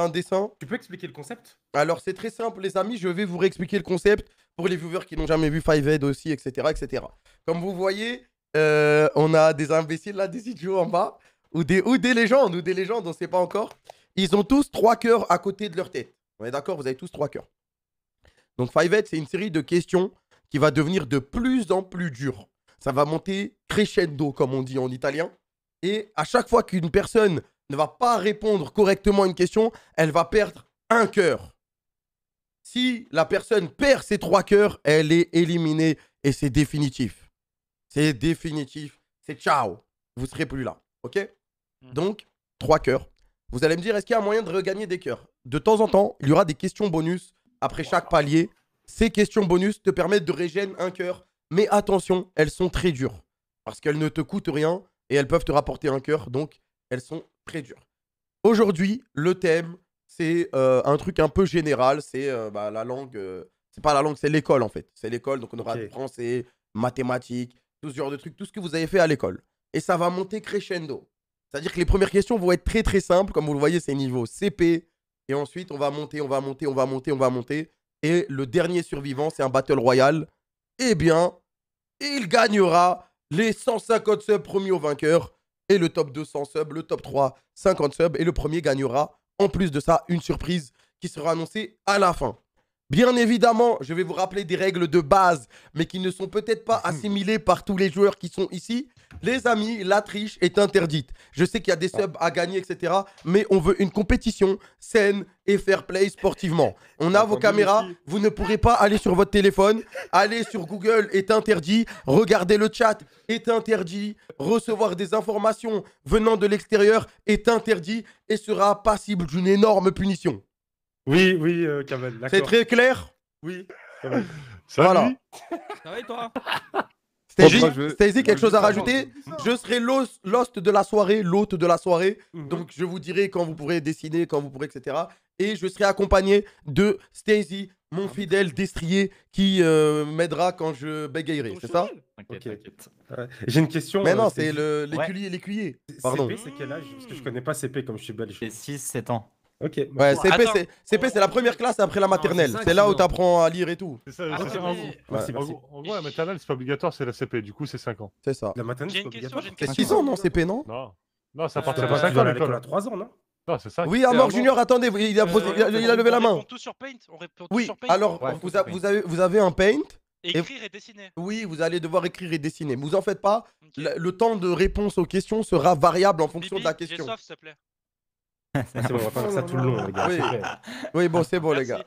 un dessin. Tu peux expliquer le concept Alors, c'est très simple, les amis. Je vais vous réexpliquer le concept pour les viewers qui n'ont jamais vu Five Head aussi, etc. etc. Comme vous voyez, euh, on a des imbéciles là, des idiots en bas, ou des, ou des légendes, ou des légendes, on ne sait pas encore. Ils ont tous trois cœurs à côté de leur tête. On est d'accord Vous avez tous trois cœurs. Donc, Five Head, c'est une série de questions qui va devenir de plus en plus dure. Ça va monter crescendo, comme on dit en italien. Et à chaque fois qu'une personne ne va pas répondre correctement à une question, elle va perdre un cœur. Si la personne perd ses trois cœurs, elle est éliminée et c'est définitif. C'est définitif. C'est ciao. Vous serez plus là. OK hmm. Donc, trois cœurs. Vous allez me dire, est-ce qu'il y a un moyen de regagner des cœurs De temps en temps, il y aura des questions bonus après chaque palier. Ces questions bonus te permettent de régénérer un cœur. Mais attention, elles sont très dures. Parce qu'elles ne te coûtent rien et elles peuvent te rapporter un cœur. Donc, elles sont très dures. Aujourd'hui, le thème, c'est euh, un truc un peu général. C'est euh, bah, la langue. Euh, c'est pas la langue, c'est l'école en fait. C'est l'école, donc on aura okay. français, mathématiques, tout ce genre de trucs, tout ce que vous avez fait à l'école. Et ça va monter crescendo. C'est-à-dire que les premières questions vont être très très simples. Comme vous le voyez, c'est niveau CP. Et ensuite, on va monter, on va monter, on va monter, on va monter. Et le dernier survivant, c'est un Battle royal. Eh bien, il gagnera les 150 subs promis au vainqueur et le top 200 subs, le top 3 50 subs, et le premier gagnera en plus de ça une surprise qui sera annoncée à la fin. Bien évidemment, je vais vous rappeler des règles de base, mais qui ne sont peut-être pas assimilées par tous les joueurs qui sont ici. Les amis, la triche est interdite. Je sais qu'il y a des subs à gagner, etc. Mais on veut une compétition saine et fair play sportivement. On a vos caméras. Vous ne pourrez pas aller sur votre téléphone. Aller sur Google est interdit. Regarder le chat est interdit. Recevoir des informations venant de l'extérieur est interdit et sera passible d'une énorme punition. Oui, oui, euh, C'est très clair Oui. Ça Ça toi Stacy, quelque chose à rajouter Je serai l'host de la soirée, l'hôte de la soirée. Mhm. Donc, je vous dirai quand vous pourrez dessiner, quand vous pourrez, etc. Et je serai accompagné de Stacy, mon ah, fidèle destrier, qui euh, m'aidera quand je bégayerai. C'est ça Ok, J'ai une question. Mais non, euh, c'est l'écuyer. Pardon. c'est quel âge Parce que je mmh. connais pas CP comme je suis belge. C'est 6-7 ans. Ok. Ouais, CP, c'est, la première classe après la ah, maternelle. C'est là où t'apprends à lire et tout. C'est ça, ah, en, gros, la maternelle, c'est pas obligatoire, c'est la CP, du coup, c'est 5 ans. C'est ça. La maternelle, c'est 6 ans, non, CP, non Non, non ça euh, part de 5 ans. l'école là 3 ans, non non, c'est ça, oui, Amor Junior, attendez, euh, il a, levé la main. On tout sur Paint. oui, alors vous, avez, un Paint. Écrire et... dessiner. Oui, vous allez devoir écrire et dessiner. Mais vous en faites pas. Le, temps de réponse aux questions sera variable en fonction de la question. Soif, plaît. Ah, c'est bon, on va faire ça oh tout le long, les gars. Oui, oui bon, c'est bon, les gars.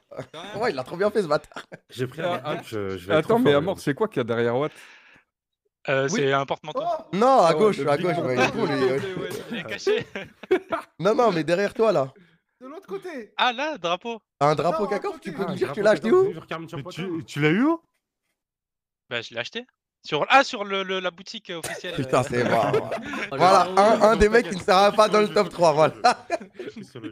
Ouais, il l'a trop bien fait ce bâtard. J'ai pris un ah. je, vais Attends, mais à mort, c'est quoi qu'il y a derrière Watt euh, C'est un porte-manteau. Oh. non, à ah gauche, à gauche. il est caché. non, non, mais derrière toi, là. De l'autre côté. Ah, là, drapeau. Un drapeau cacor, tu peux me dire tu l'as acheté où hein Tu l'as eu où Bah, je l'ai acheté. Sur, ah, sur le, la boutique euh, officielle. Putain, c'est moi oh, voilà, un, des mecs qui ne sera pas dans le top 3. Voilà.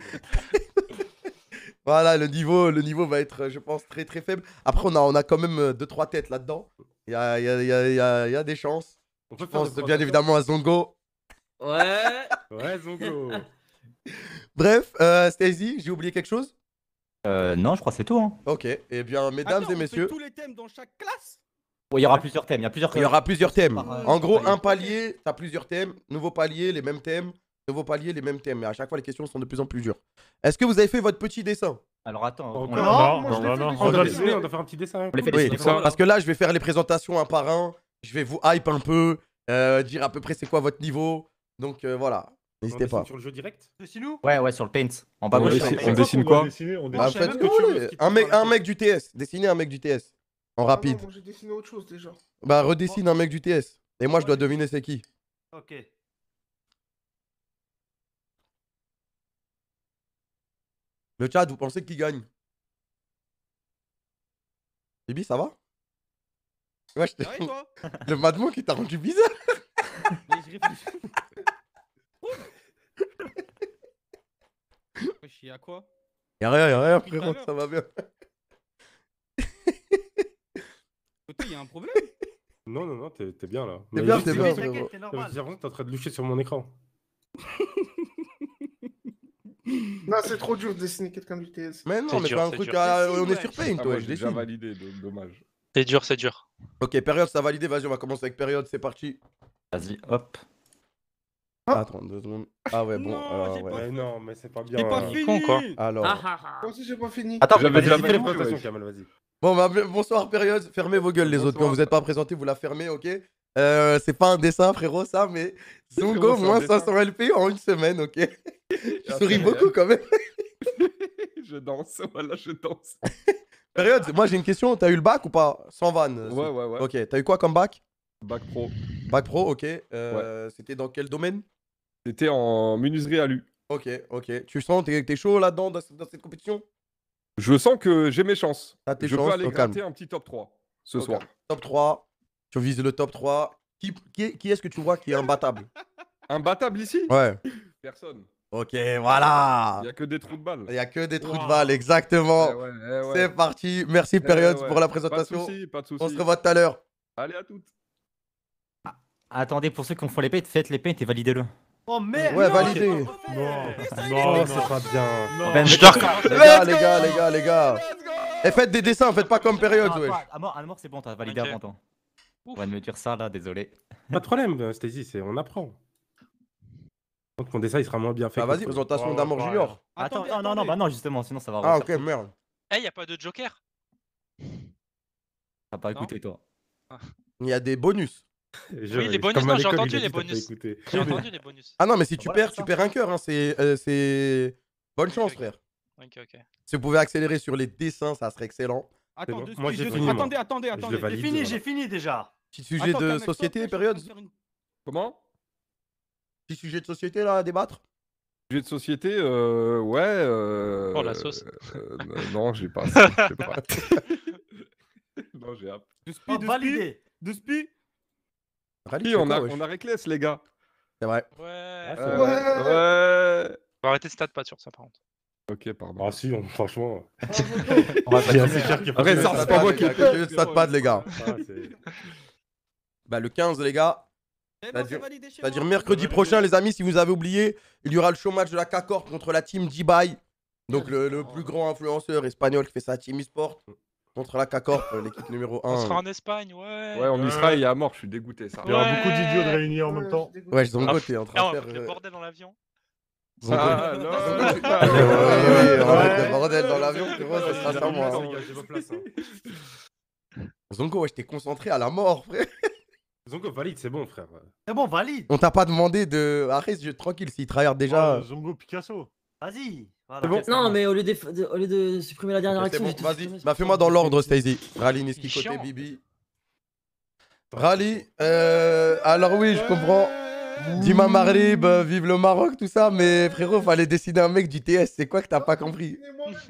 voilà, le niveau, le niveau va être, je pense, très très faible. Après, on a, on a quand même 2-3 euh, têtes là-dedans. Il y a, y, a, y, a, y a des chances. On je pense bien évidemment à Zongo. Ouais. ouais, Zongo. Bref, euh, Stacy, j'ai oublié quelque chose euh, Non, je crois que c'est tout. Hein. Ok, et eh bien, mesdames et messieurs. On tous les thèmes dans chaque classe il y aura plusieurs thèmes. Il y, aura plusieurs thèmes. En gros, un palier, tu as plusieurs thèmes. Nouveau palier, les mêmes thèmes. Nouveau palier, les mêmes thèmes. Mais à chaque fois, les questions sont de plus en plus dures. Est-ce que vous avez fait votre petit dessin Alors attends. On, non, non, non, On, doit faire un petit dessin. parce que là, je vais faire les présentations un par un. Je vais vous hype un peu. Euh, dire à peu près c'est quoi votre niveau. Donc euh, voilà. N'hésitez pas. Sur le jeu direct Dessine-nous Ouais, ouais, sur le paint. on, dessine quoi bah, Un mec du TS. Dessinez un mec du TS. En ah rapide. j'ai dessiné autre chose déjà. Bah redessine un mec du TS. Et moi je dois deviner c'est qui. Ok. Le chat, vous pensez qui gagne Bibi, ça va Ouais, je t'ai. Le madman qui t'a rendu bizarre. Mais je réfléchis. y a quoi Y'a rien, y'a rien, frérot, ça va bien. Côté, il y a un problème Non, non, non, t'es bien là. T'es bien, t'es bien. T'inquiète, t'es normal. J'ai l'impression que t'es en train de lucher sur mon écran. Non, c'est trop dur de dessiner quelqu'un du TS. Mais non, mais dur, pas un truc à... On est sur Paint, toi, ah, je j'ai déjà validé, dommage. C'est dur, c'est dur. Ok, période, ça validé, vas-y, on va commencer avec période, c'est parti. Vas-y, hop. Ah. 32 secondes. Ah ouais, bon, Non, alors, ouais. pas- Mais non, mais c'est pas bien. T'es pas hein. fini con, quoi. Alors, Ah, ah, ah. Comme si j'ai pas fini. Attends, je vais mettre la présentation, vas-y. Bon, bah, bonsoir, période. Fermez vos gueules, les autres. Quand vous n'êtes pas présenté, vous la fermez, ok euh, c'est pas un dessin, frérot, ça, mais Zungo moins 500 LP en une semaine, ok Je souris beaucoup quand même. je danse, voilà, je danse. Période, moi j'ai une question, t'as eu le bac ou pas Sans vanne. Ouais, ouais, ouais. Ok, t'as eu quoi comme bac Bac pro. Bac pro, ok. Euh, c'était dans quel domaine C'était en menuiserie à l'U. Ok, ok. Tu sens, t'es chaud là-dedans dans cette compétition je sens que j'ai mes chances. je chances, peux aller gratter un petit top 3 ce soir. Top 3. Tu vises le top 3. Qui, qui, est-ce que tu vois qui est imbattable Imbattable ici Ouais. Personne. Ok, voilà. Il n'y a que des trous de balles. Il n'y a que des trous de balles, exactement. Eh eh C'est parti. Merci, eh Période, pour la présentation. Pas de pas de On se revoit tout à l'heure. Allez, à toutes. Ah, attendez, pour ceux qui ont les pets, faites les pets et validez-le. Oh merde Ouais, validé Non, non c'est pas bien Je Les gars, les gars, les gars, les gars Et faites des dessins, faites pas comme période, wesh À ah, mort, ah, mort c'est bon, t'as validé avant temps. On va me dire ça là, désolé. Pas de problème, euh, Stacy, c'est on apprend. Donc mon dessin il sera moins bien fait. Ah vas-y, présentation oh, d'Amour Junior. Attends, non, non, non, bah non, justement, sinon ça va. Ah ok, merde. Eh, y a pas de Joker T'as pas écouté toi. Il y a des bonus oui, les bonus, j'ai entendu les bonus. J'ai entendu les bonus. Ah non, mais si tu perds, tu perds un cœur. Hein. C'est, euh, bonne chance, frère. Ok, ok, Si vous pouvez accélérer sur les dessins, ça serait excellent. Attendez, attendez, attendez. J'ai fini, j'ai fini déjà. Petit sujet de société, période. Comment Petit sujet de société là à débattre Sujet de société, euh, ouais. Euh, oh la sauce. non, j'ai pas. non, j'ai hâte. De spi, ah, de spi, on, a, on a Reckless, les gars. C'est vrai. Ouais. ouais. On va arrêter de StatPad sur ça, par contre. Ok, pardon. Ah si, franchement. on va dire, c'est cher c'est pas moi qui ai les gars. Bah, le 15, les gars. C'est-à-dire hein. mercredi prochain, les amis, si vous avez oublié, il y aura le show match de la k contre la team d Donc, le, plus grand influenceur espagnol qui fait sa team e-sport. Contre la CACORP, euh, l'équipe numéro 1. On sera en Espagne, ouais. Ouais, on en Israël y a mort, je suis dégoûté. Ça. Il y aura beaucoup d'idiots de réunis en même temps. Ouais, Zongo, ah. t'es en train de faire. le euh, bordel dans l'avion. Ah, non. Ouais, on va mettre le bordel dans l'avion, tu vois, ça sera sans moi. Hein. Hein. Zongo, ouais, je t'ai concentré à la mort, frère. Zongo valide, c'est bon, frère. C'est bon, valide. On t'a pas demandé de. Arrête, je tranquille, s'il travaille déjà. Oh, Zongo Picasso. Vas-y. Non, mais au lieu, de, supprimer la dernière action, bon, vas-y. Bah, fais-moi dans l'ordre, Stacy. Rally, Niski, côté Bibi. Rally, euh, alors oui, je comprends. Dima Marib, euh, vive le Maroc, tout ça, mais frérot, fallait dessiner un mec du TS, c'est quoi que t'as pas compris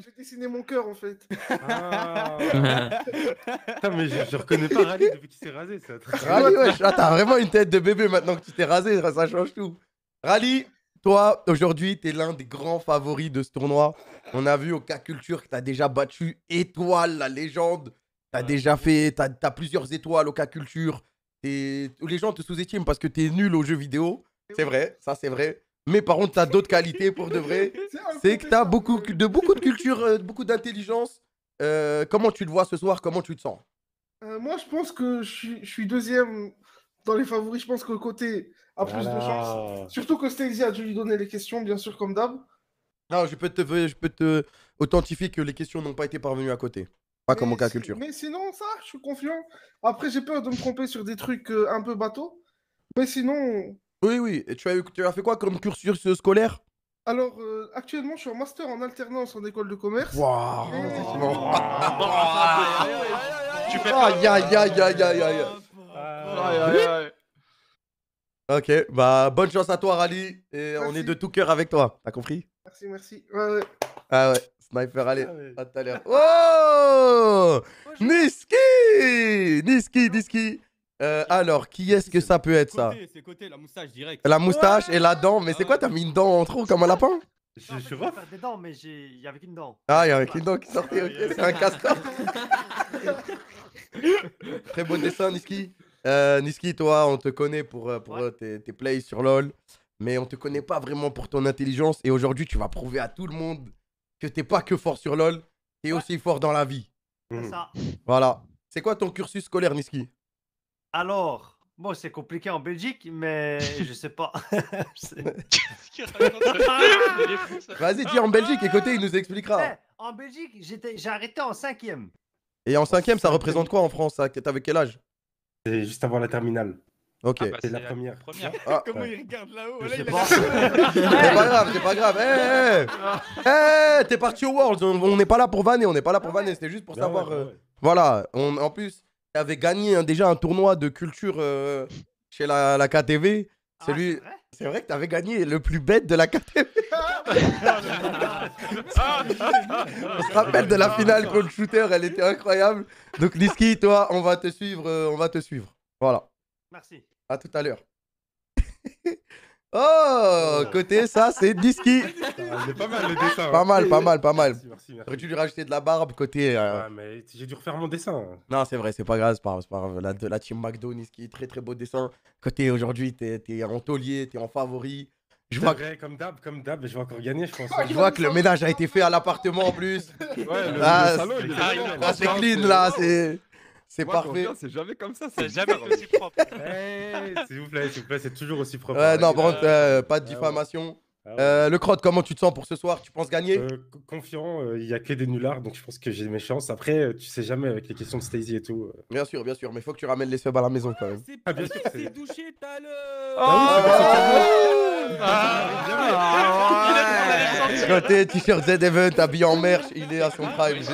J'ai dessiné mon cœur en fait. Ah. mais je, reconnais pas Rally depuis que tu rasé, ça. Rally, wesh, t'as vraiment une tête de bébé maintenant que tu t'es rasé, ça change tout. Rally toi, aujourd'hui, tu es l'un des grands favoris de ce tournoi. On a vu au cas culture que tu as déjà battu Étoile, la légende. Tu as déjà fait, tu as, plusieurs étoiles au cas culture. les gens te sous-estiment parce que tu es nul au jeu vidéo. C'est vrai, ça c'est vrai. Mais par contre, tu as d'autres qualités pour de vrai. C'est que tu as beaucoup de, beaucoup de culture, euh, beaucoup d'intelligence. Euh, comment tu te vois ce soir Comment tu te sens euh, Moi, je pense que je suis deuxième dans les favoris, je pense que côté a plus de chance. Surtout que Stacy a dû lui donner les questions, bien sûr, comme d'hab. Non, je peux te, je peux te authentifier que les questions n'ont pas été parvenues à côté. Pas comme au cas culture. Mais sinon, ça, je suis confiant. Après, j'ai peur de me tromper sur des trucs euh, un peu bateaux. Mais sinon. Oui, oui. Et tu as, fait quoi comme cursus scolaire alors, euh, actuellement, je suis en master en alternance en école de commerce. Waouh! Ah, aïe, aïe, aïe, aïe, aïe, aïe! Ok, bah bonne chance à toi, Rally. Et on est de tout cœur avec toi. T'as compris Merci, merci. Ouais, ouais. Ah ouais, sniper, allez, ah à tout à l'heure. Oh Niski Niski, Niski. Euh, alors, qui est-ce que ça peut être ça C'est côté, la moustache direct. La moustache et la dent, mais c'est quoi T'as mis une dent en trop comme un lapin je, suis vois. des dents, mais il y avait qu'une dent. Ah, il y avait qu'une dent qui sortait, ok, c'est un castor. Très bon dessin, Niski. Euh, Niski, toi, on te connaît pour, euh, pour euh, tes, plays sur LoL, mais on te connaît pas vraiment pour ton intelligence. Et aujourd'hui, tu vas prouver à tout le monde que t'es pas que fort sur LoL, t'es es aussi fort dans la vie. C'est hmm. ça. Voilà. C'est quoi ton cursus scolaire, Niski Alors, bon, c'est compliqué en Belgique, mais je sais pas. Vas-y, dis en Belgique, écoutez, il nous expliquera. Eh, en Belgique, j'ai arrêté en cinquième. Et en cinquième, ça représente quoi en France avec quel âge c'est juste avant la terminale. Ok. Ah bah, c'est la, première. Ah. Comment il regarde là-haut C'est pas. grave, c'est pas grave. Hey, eh, eh, hey eh. T'es parti au Worlds. On n'est pas là pour vanner, on n'est pas là pour vanner. C'était juste pour savoir. Euh, voilà. On... En plus, t'avais gagné hein, déjà un tournoi de culture euh, chez la, la KTV. Ah, c'est lui. C'est vrai que avais gagné le plus bête de la catégorie. on se rappelle de la finale contre Shooter, elle était incroyable. Donc Niski, toi, on va te suivre, euh, on va te suivre. Voilà. Merci. À tout à l'heure. Oh, oh, côté ça, c'est Diski. C'est pas mal le dessin. Hein. Pas mal, pas mal, pas mal. Tu Aurais dû lui rajouter de la barbe côté. Euh, j'ai dû refaire mon dessin. Hein. Non, c'est vrai, c'est pas grave, c'est pas, grave, La, team McDo, Niski, très très beau dessin. Côté aujourd'hui, t'es en taulier, t'es en favori. Je vois, comme d'hab, comme d'hab, je vais encore gagner, je pense. je vois que le ménage a été fait à l'appartement en plus. Ouais, le, ah, c'est clean là, c'est. C'est parfait. C'est jamais comme ça. C'est jamais aussi propre. hey, s'il vous plaît, s'il vous plaît, c'est toujours aussi propre. Ouais, non, par pas de diffamation. le crotte, comment tu te sens pour ce soir Tu penses gagner Confiant, il n'y a que des nullards, donc je pense que j'ai mes chances. Après, tu sais jamais avec les questions de Stacy et tout. Bien sûr, bien sûr, mais il faut que tu ramènes les faibles à la maison quand même. C'est ah, bien sûr, c'est douché, t'as le. Oh ah, Côté t ah Z Event, ah en merch, il est à son prime. GG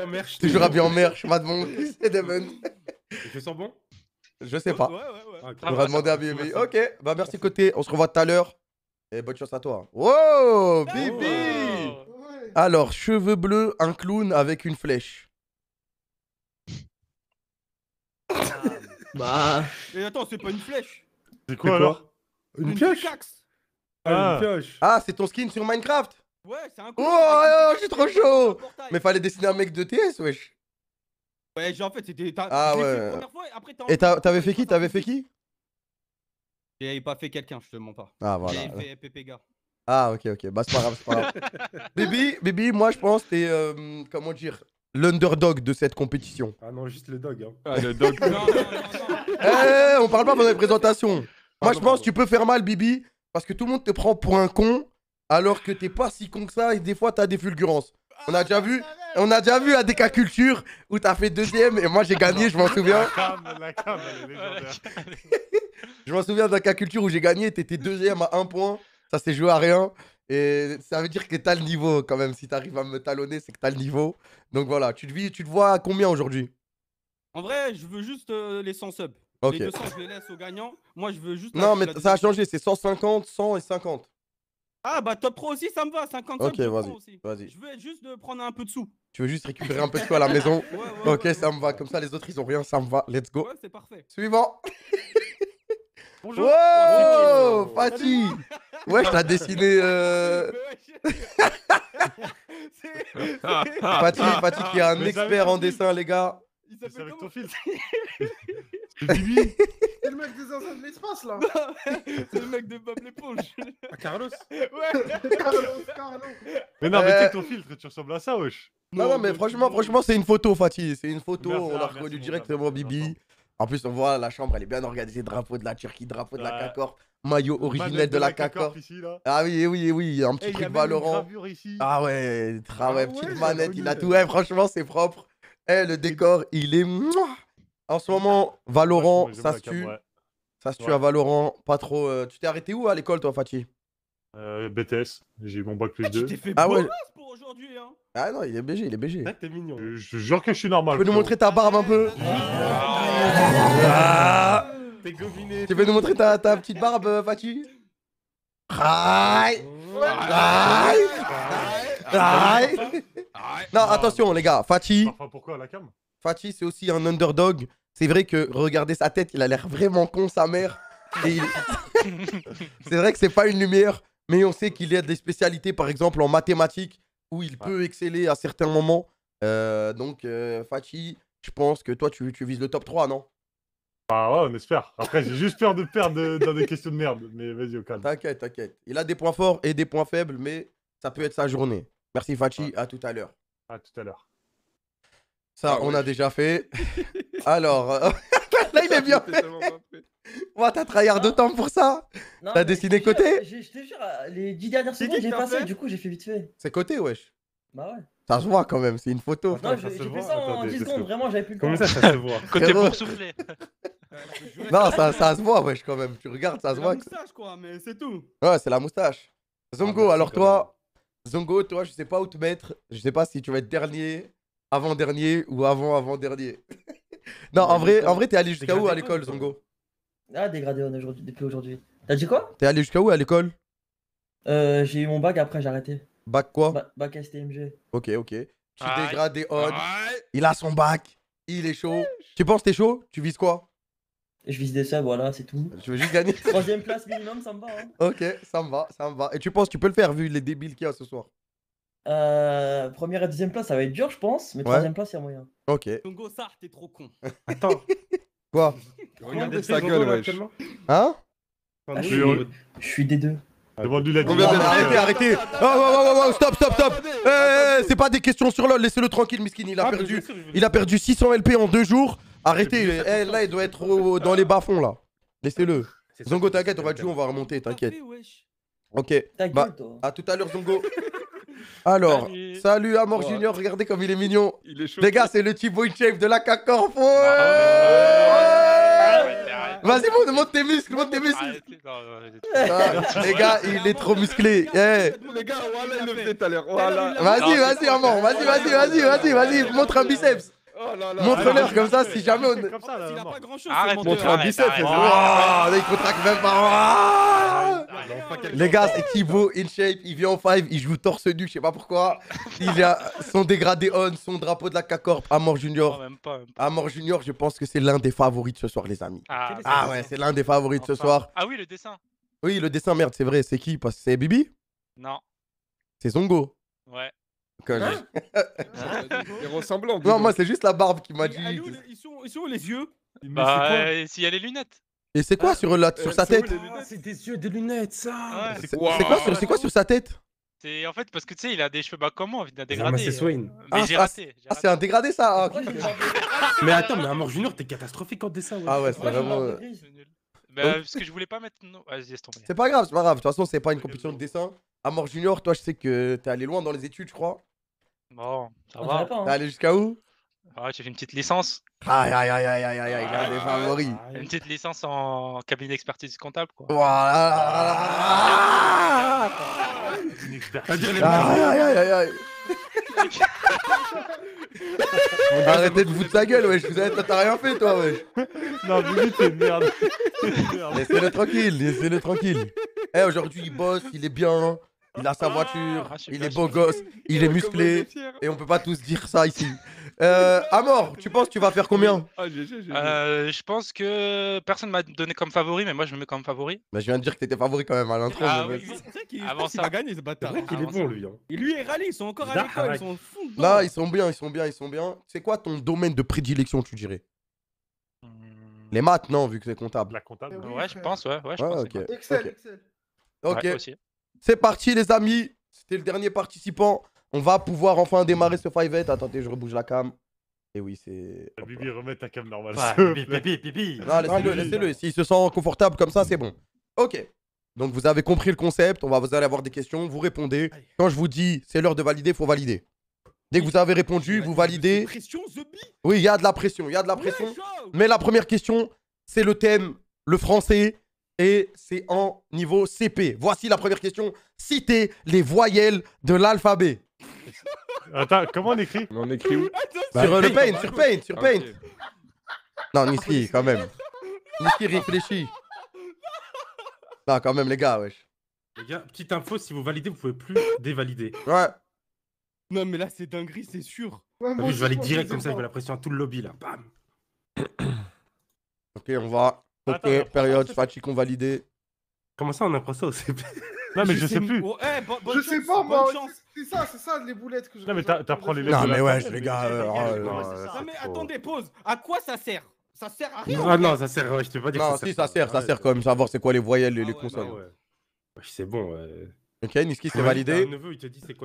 habillé Toujours habillé en merch, Mad Monkey, c'est Je sens bon Je sais pas. Ouais, ouais, ouais. Ah, on va demander à BB. Ok, bah merci côté, on se revoit tout à l'heure. Et bonne chance à toi. Wow, Bibi Alors, cheveux bleus, un clown avec une flèche. Ah, bah. Mais attends, c'est pas une flèche. C'est quoi, alors Une, ah, pioche Ah, c'est ton skin sur Minecraft Ouais, c'est un coup. Oh, je oh, oh, trop chaud Mais fallait dessiner un mec de TS, wesh. Ouais, j'ai en fait, c'était. Ah ouais. et t'avais fait qui T'avais fait qui J'ai pas fait quelqu'un, je te mens pas. Ah voilà. J'ai fait gars. Ah ok ok, bah c'est pas grave, c'est pas grave. Baby, moi je pense t'es euh, comment dire l'underdog de cette compétition. Ah non, juste le dog. Hein. Ah le dog. non, non, non, eh, on parle pas pendant les présentations. moi je pense tu peux faire mal, Bibi, parce que tout le monde te prend pour un con alors que t'es pas si con que ça et des fois t'as des fulgurances. On a déjà vu, on a déjà vu à Décaculture Culture où t'as fait deuxième et moi j'ai gagné, je m'en souviens. je m'en souviens déca Culture où j'ai gagné, t'étais deuxième à un point, ça s'est joué à rien. Et ça veut dire que t'as le niveau quand même. Si t'arrives à me talonner, c'est que t'as le niveau. Donc voilà, tu te, vis, tu te vois à combien aujourd'hui En vrai, je veux juste euh, les 100 subs. Les 200, je les laisse aux gagnants. Moi, je veux juste. Non, mais ça a changé. C'est 150, 100 et 50. Ah bah top 3 aussi ça me va, 50 Ok, vas-y. je veux juste de prendre un peu de sous. Tu veux juste récupérer un peu de sous à la maison Ok, ça me va. Comme ça, les autres ils ont rien, ça me va. Let's go. c'est parfait. Suivant. Bonjour. Wow, Ouais, je t'ai dessiné. Euh... Fatih, qui est un expert en dessin, les gars. Il s'appelle ton fils Bibi C'est le mec des Enceintes de l'espace là C'est le mec de Bob l'éponge ah, Carlos Ouais Carlos, Carlos Mais non, mais euh. tu sais ton filtre, tu ressembles à ça, wesh Non, non, mais franchement, franchement, c'est une photo, Fatih, c'est une photo, on l'a reconnu directement Bibi. En plus, on voit la chambre, elle est bien organisée, drapeau de la Turquie, drapeau de la Cacor. maillot originel de la Cacor. Ah oui, oui, oui, un petit truc Valorant. Ah ouais, ah petite manette, il a tout. franchement, c'est propre. Eh, le décor, il est. En ce moment, Valorant, ça se tue. Ça se tue à Valorant. Pas trop. Euh, tu t'es arrêté où à l'école, toi, Fatih euh, BTS. J'ai eu mon bac plus 2. Ah, tu t'es fait ah, ouais. pour aujourd'hui, hein Ah non, il est BG, il est BG. t'es mignon. Je, jure que je suis normal. Tu peux nous montrer ta barbe un peu ah. T'es gobiné. Tu peux nous montrer ta, ta petite barbe, euh, Fatih Aïe Aïe Aïe Non, attention, les gars. Fatih. Enfin, pourquoi la cam Fachi, c'est aussi un underdog. C'est vrai que regardez sa tête, il a l'air vraiment con, sa mère. c'est vrai que c'est pas une lumière, mais on sait qu'il a des spécialités, par exemple en mathématiques, où il peut exceller à certains moments. Euh, donc, euh, je pense que toi, tu, tu vises le top 3, non Ah ouais, on espère. Après, j'ai juste peur de perdre dans des questions de merde, mais vas-y, au calme. T'inquiète, t'inquiète. Il a des points forts et des points faibles, mais ça peut être sa journée. Merci, Fachi. À tout à l'heure. À tout à l'heure. Ça, ah on a déjà fait. Alors, euh, là, il est bien fait. Moi, t'as trahiard de ah. temps pour ça T'as dessiné côté Je te jure, les 10 dernières secondes, j'ai passé, du coup, j'ai fait vite fait. C'est côté, wesh. Bah ouais. Ça se voit quand même, c'est une photo. non, j'ai fait ça en 10 secondes, vraiment, j'avais plus le temps. Comment ça, ça se voit Côté pour souffler. non, ça, ça se voit, wesh, quand même. Tu regardes, ça se voit. C'est la moustache, quoi, mais c'est tout. Ouais, c'est la moustache. Zongo, ah, alors toi, Zongo, toi, je sais pas où te mettre. Je sais pas si tu vas être dernier avant-dernier ou avant-avant-dernier. non, en vrai, en vrai t'es allé jusqu'à où à l'école, Zongo Ah, dégradé on aujourd'hui, depuis aujourd'hui. T'as dit quoi T'es allé jusqu'à où à l'école euh, J'ai eu mon bac, après j'ai arrêté. Bac quoi Bac STMG. Ok, ok. Tu dégrades on. Il a son bac. Il est chaud. tu penses t'es chaud Tu vises quoi Je vise des subs, voilà, c'est tout. Je veux juste gagner Troisième place minimum, ça me va. Hein. Ok, ça me va, ça me va. Et tu penses tu peux le faire vu les débiles qu'il y a ce soir euh, première et deuxième place, ça va être dur, je pense, mais troisième place, il moyen. Ok. Zongo, ça, t'es trop con. Attends. Quoi Regardez sa gueule, wesh. Hein ah, je, suis... des deux. Ah, bah, arrêtez, arrêtez Oh, oh, oh, oh, stop, stop, stop eh, eh, C'est pas des questions sur LoL, laissez-le tranquille, Miskin, il a ah, perdu. Il a perdu 600 LP en deux jours. Arrêtez, eh, là, il doit être dans les bas-fonds, là. Laissez-le. Zongo, t'inquiète, on va jouer, on va remonter, t'inquiète. Ok, bah, toi. à tout à l'heure, Zongo. Alors, salut, Amor Junior, regardez comme il est mignon. Il est Les gars, c'est le Boy Shape de la Cacorfo. Bah vas-y, monte, tes muscles, monte tes muscles. Ah, les gars, il est trop musclé. Eh. Les gars, voilà, il le faisait tout à l'heure. Vas-y, vas-y, Amor, vas-y, vas-y, vas-y, vas-y, vas-y, montre un biceps. Oh Montre-leur ah, comme ça si jamais on. a pas grand chose. Arrête, montre un bicep. il contracte même pas. Oh, les gars, c'est Thibaut, il il vient en 5, il joue torse nu, je sais pas pourquoi. Il a son dégradé on, son drapeau de la K-Corp, Amor Junior. Oh, Amor Junior, je pense que c'est l'un des favoris de ce soir, les amis. Ah, bah, ah ouais, c'est l'un des favoris de ce soir. Ah oui, le dessin. Oui, le dessin, merde, c'est vrai. C'est qui c'est Bibi Non. C'est Zongo. Ouais. Hein non, moi, c'est juste la barbe qui m'a dit. ils, sont, ils sont où les yeux Bah, euh, s'il y a les lunettes. Et c'est quoi ah, sur, la, sur euh, sa tête ah, c'est des yeux, des lunettes, ça C'est quoi, sur- quoi sur sa tête c'est- en fait parce que tu sais, il a des cheveux bah comment Il a dégradé. mais c'est ah, Swain. j'ai raté. Ah, c'est un dégradé ça Mais attends, mais Amor mort junior, t'es catastrophique en dessin Ah ouais, c'est vraiment. Euh, bah, parce que je voulais pas mettre. vas-y, laisse C'est pas grave, c'est pas grave. De toute façon, c'est pas une compétition de dessin. Amor Junior, toi, je sais que t'es allé loin dans les études, je crois. Bon, ça va. T'es hein. allé jusqu'à où Ouais, ah, j'ai fait une petite licence. Aïe, aïe, aïe, aïe, aïe, aïe, aïe, il a ah, des favoris. Une petite licence en cabinet d'expertise comptable, quoi. Voilà. Une expertise. Aïe, aïe, aïe, On aïe. arrêté de foutre sa gueule, wesh. Vous savez, t'as rien fait, toi, wesh. Non, Billy, t'es une merde. Laissez-le tranquille, laissez-le tranquille. Eh, aujourd'hui, il bosse, il est bien. Il a sa ah, voiture, ah, il est beau gosse, il est musclé. Et on peut pas tous dire ça ici. Euh, Amor, tu penses que tu vas faire combien ah, euh, Je pense que personne m'a donné comme favori, mais moi je me mets comme favori. je viens de dire que t'étais favori quand même à l'intro. Ah, oui, C'est Avant ça, il ce bâtard. C'est vrai est bon lui. Hein. lui et Rally, ils sont encore à l'école, ils sont fous. Là, ils sont bien, ils sont bien, ils sont bien. C'est quoi ton domaine de prédilection, tu dirais hmm. Les maths, non, vu que c'est comptable. La comptable. Eh ouais, je pense, ouais, je pense. Excel, Excel. Ok. C'est parti, les amis. C'était le dernier participant. On va pouvoir enfin démarrer ce 5-8. Attendez, je rebouge la cam. Et oui, c'est. Bibi, remets ta cam normale. Pipi bibi, bibi, laissez-le, laissez-le. S'il se sent confortable comme ça, c'est bon. Ok. Donc, vous avez compris le concept. On va vous allez avoir des questions. Vous répondez. Quand je vous dis c'est l'heure de valider, faut valider. Dès que vous avez répondu, vous validez. Oui, il y a de la pression. Il y a de la pression. Mais la première question, c'est le thème, le français et c'est en niveau CP. Voici la première question. Citez les voyelles de l'alphabet. Attends, comment on écrit On écrit où Sur le paint, sur paint, sur paint. Non, Non, Niski, quand même. Niski réfléchit. Non, quand même, les gars, wesh. Les gars, petite info, si vous validez, vous pouvez plus dévalider. Ouais. Non, mais là, c'est dinguerie, c'est sûr. Ouais, ah, je valide direct comme ça, il la pression à tout le lobby, là. Bam. ok, on va Ok, Attends, période, qu'on validé. Comment ça, on apprend ça au CP Non, mais je, sais, plus. je sais pas, moi. C'est ça, c'est ça, les boulettes que je. Non, mais t'apprends les Non, lettres. Euh, oh non mais ouais wesh, les gars. euh, mais attendez, pause. À quoi ça sert Ça sert à rien. Ah non, ça sert, je te pas dire que Non, si, ça sert, ça sert quand même, savoir c'est quoi les voyelles les ah consonnes. Bah bah, c'est bon. ouais. Ok, Niski, c'est validé.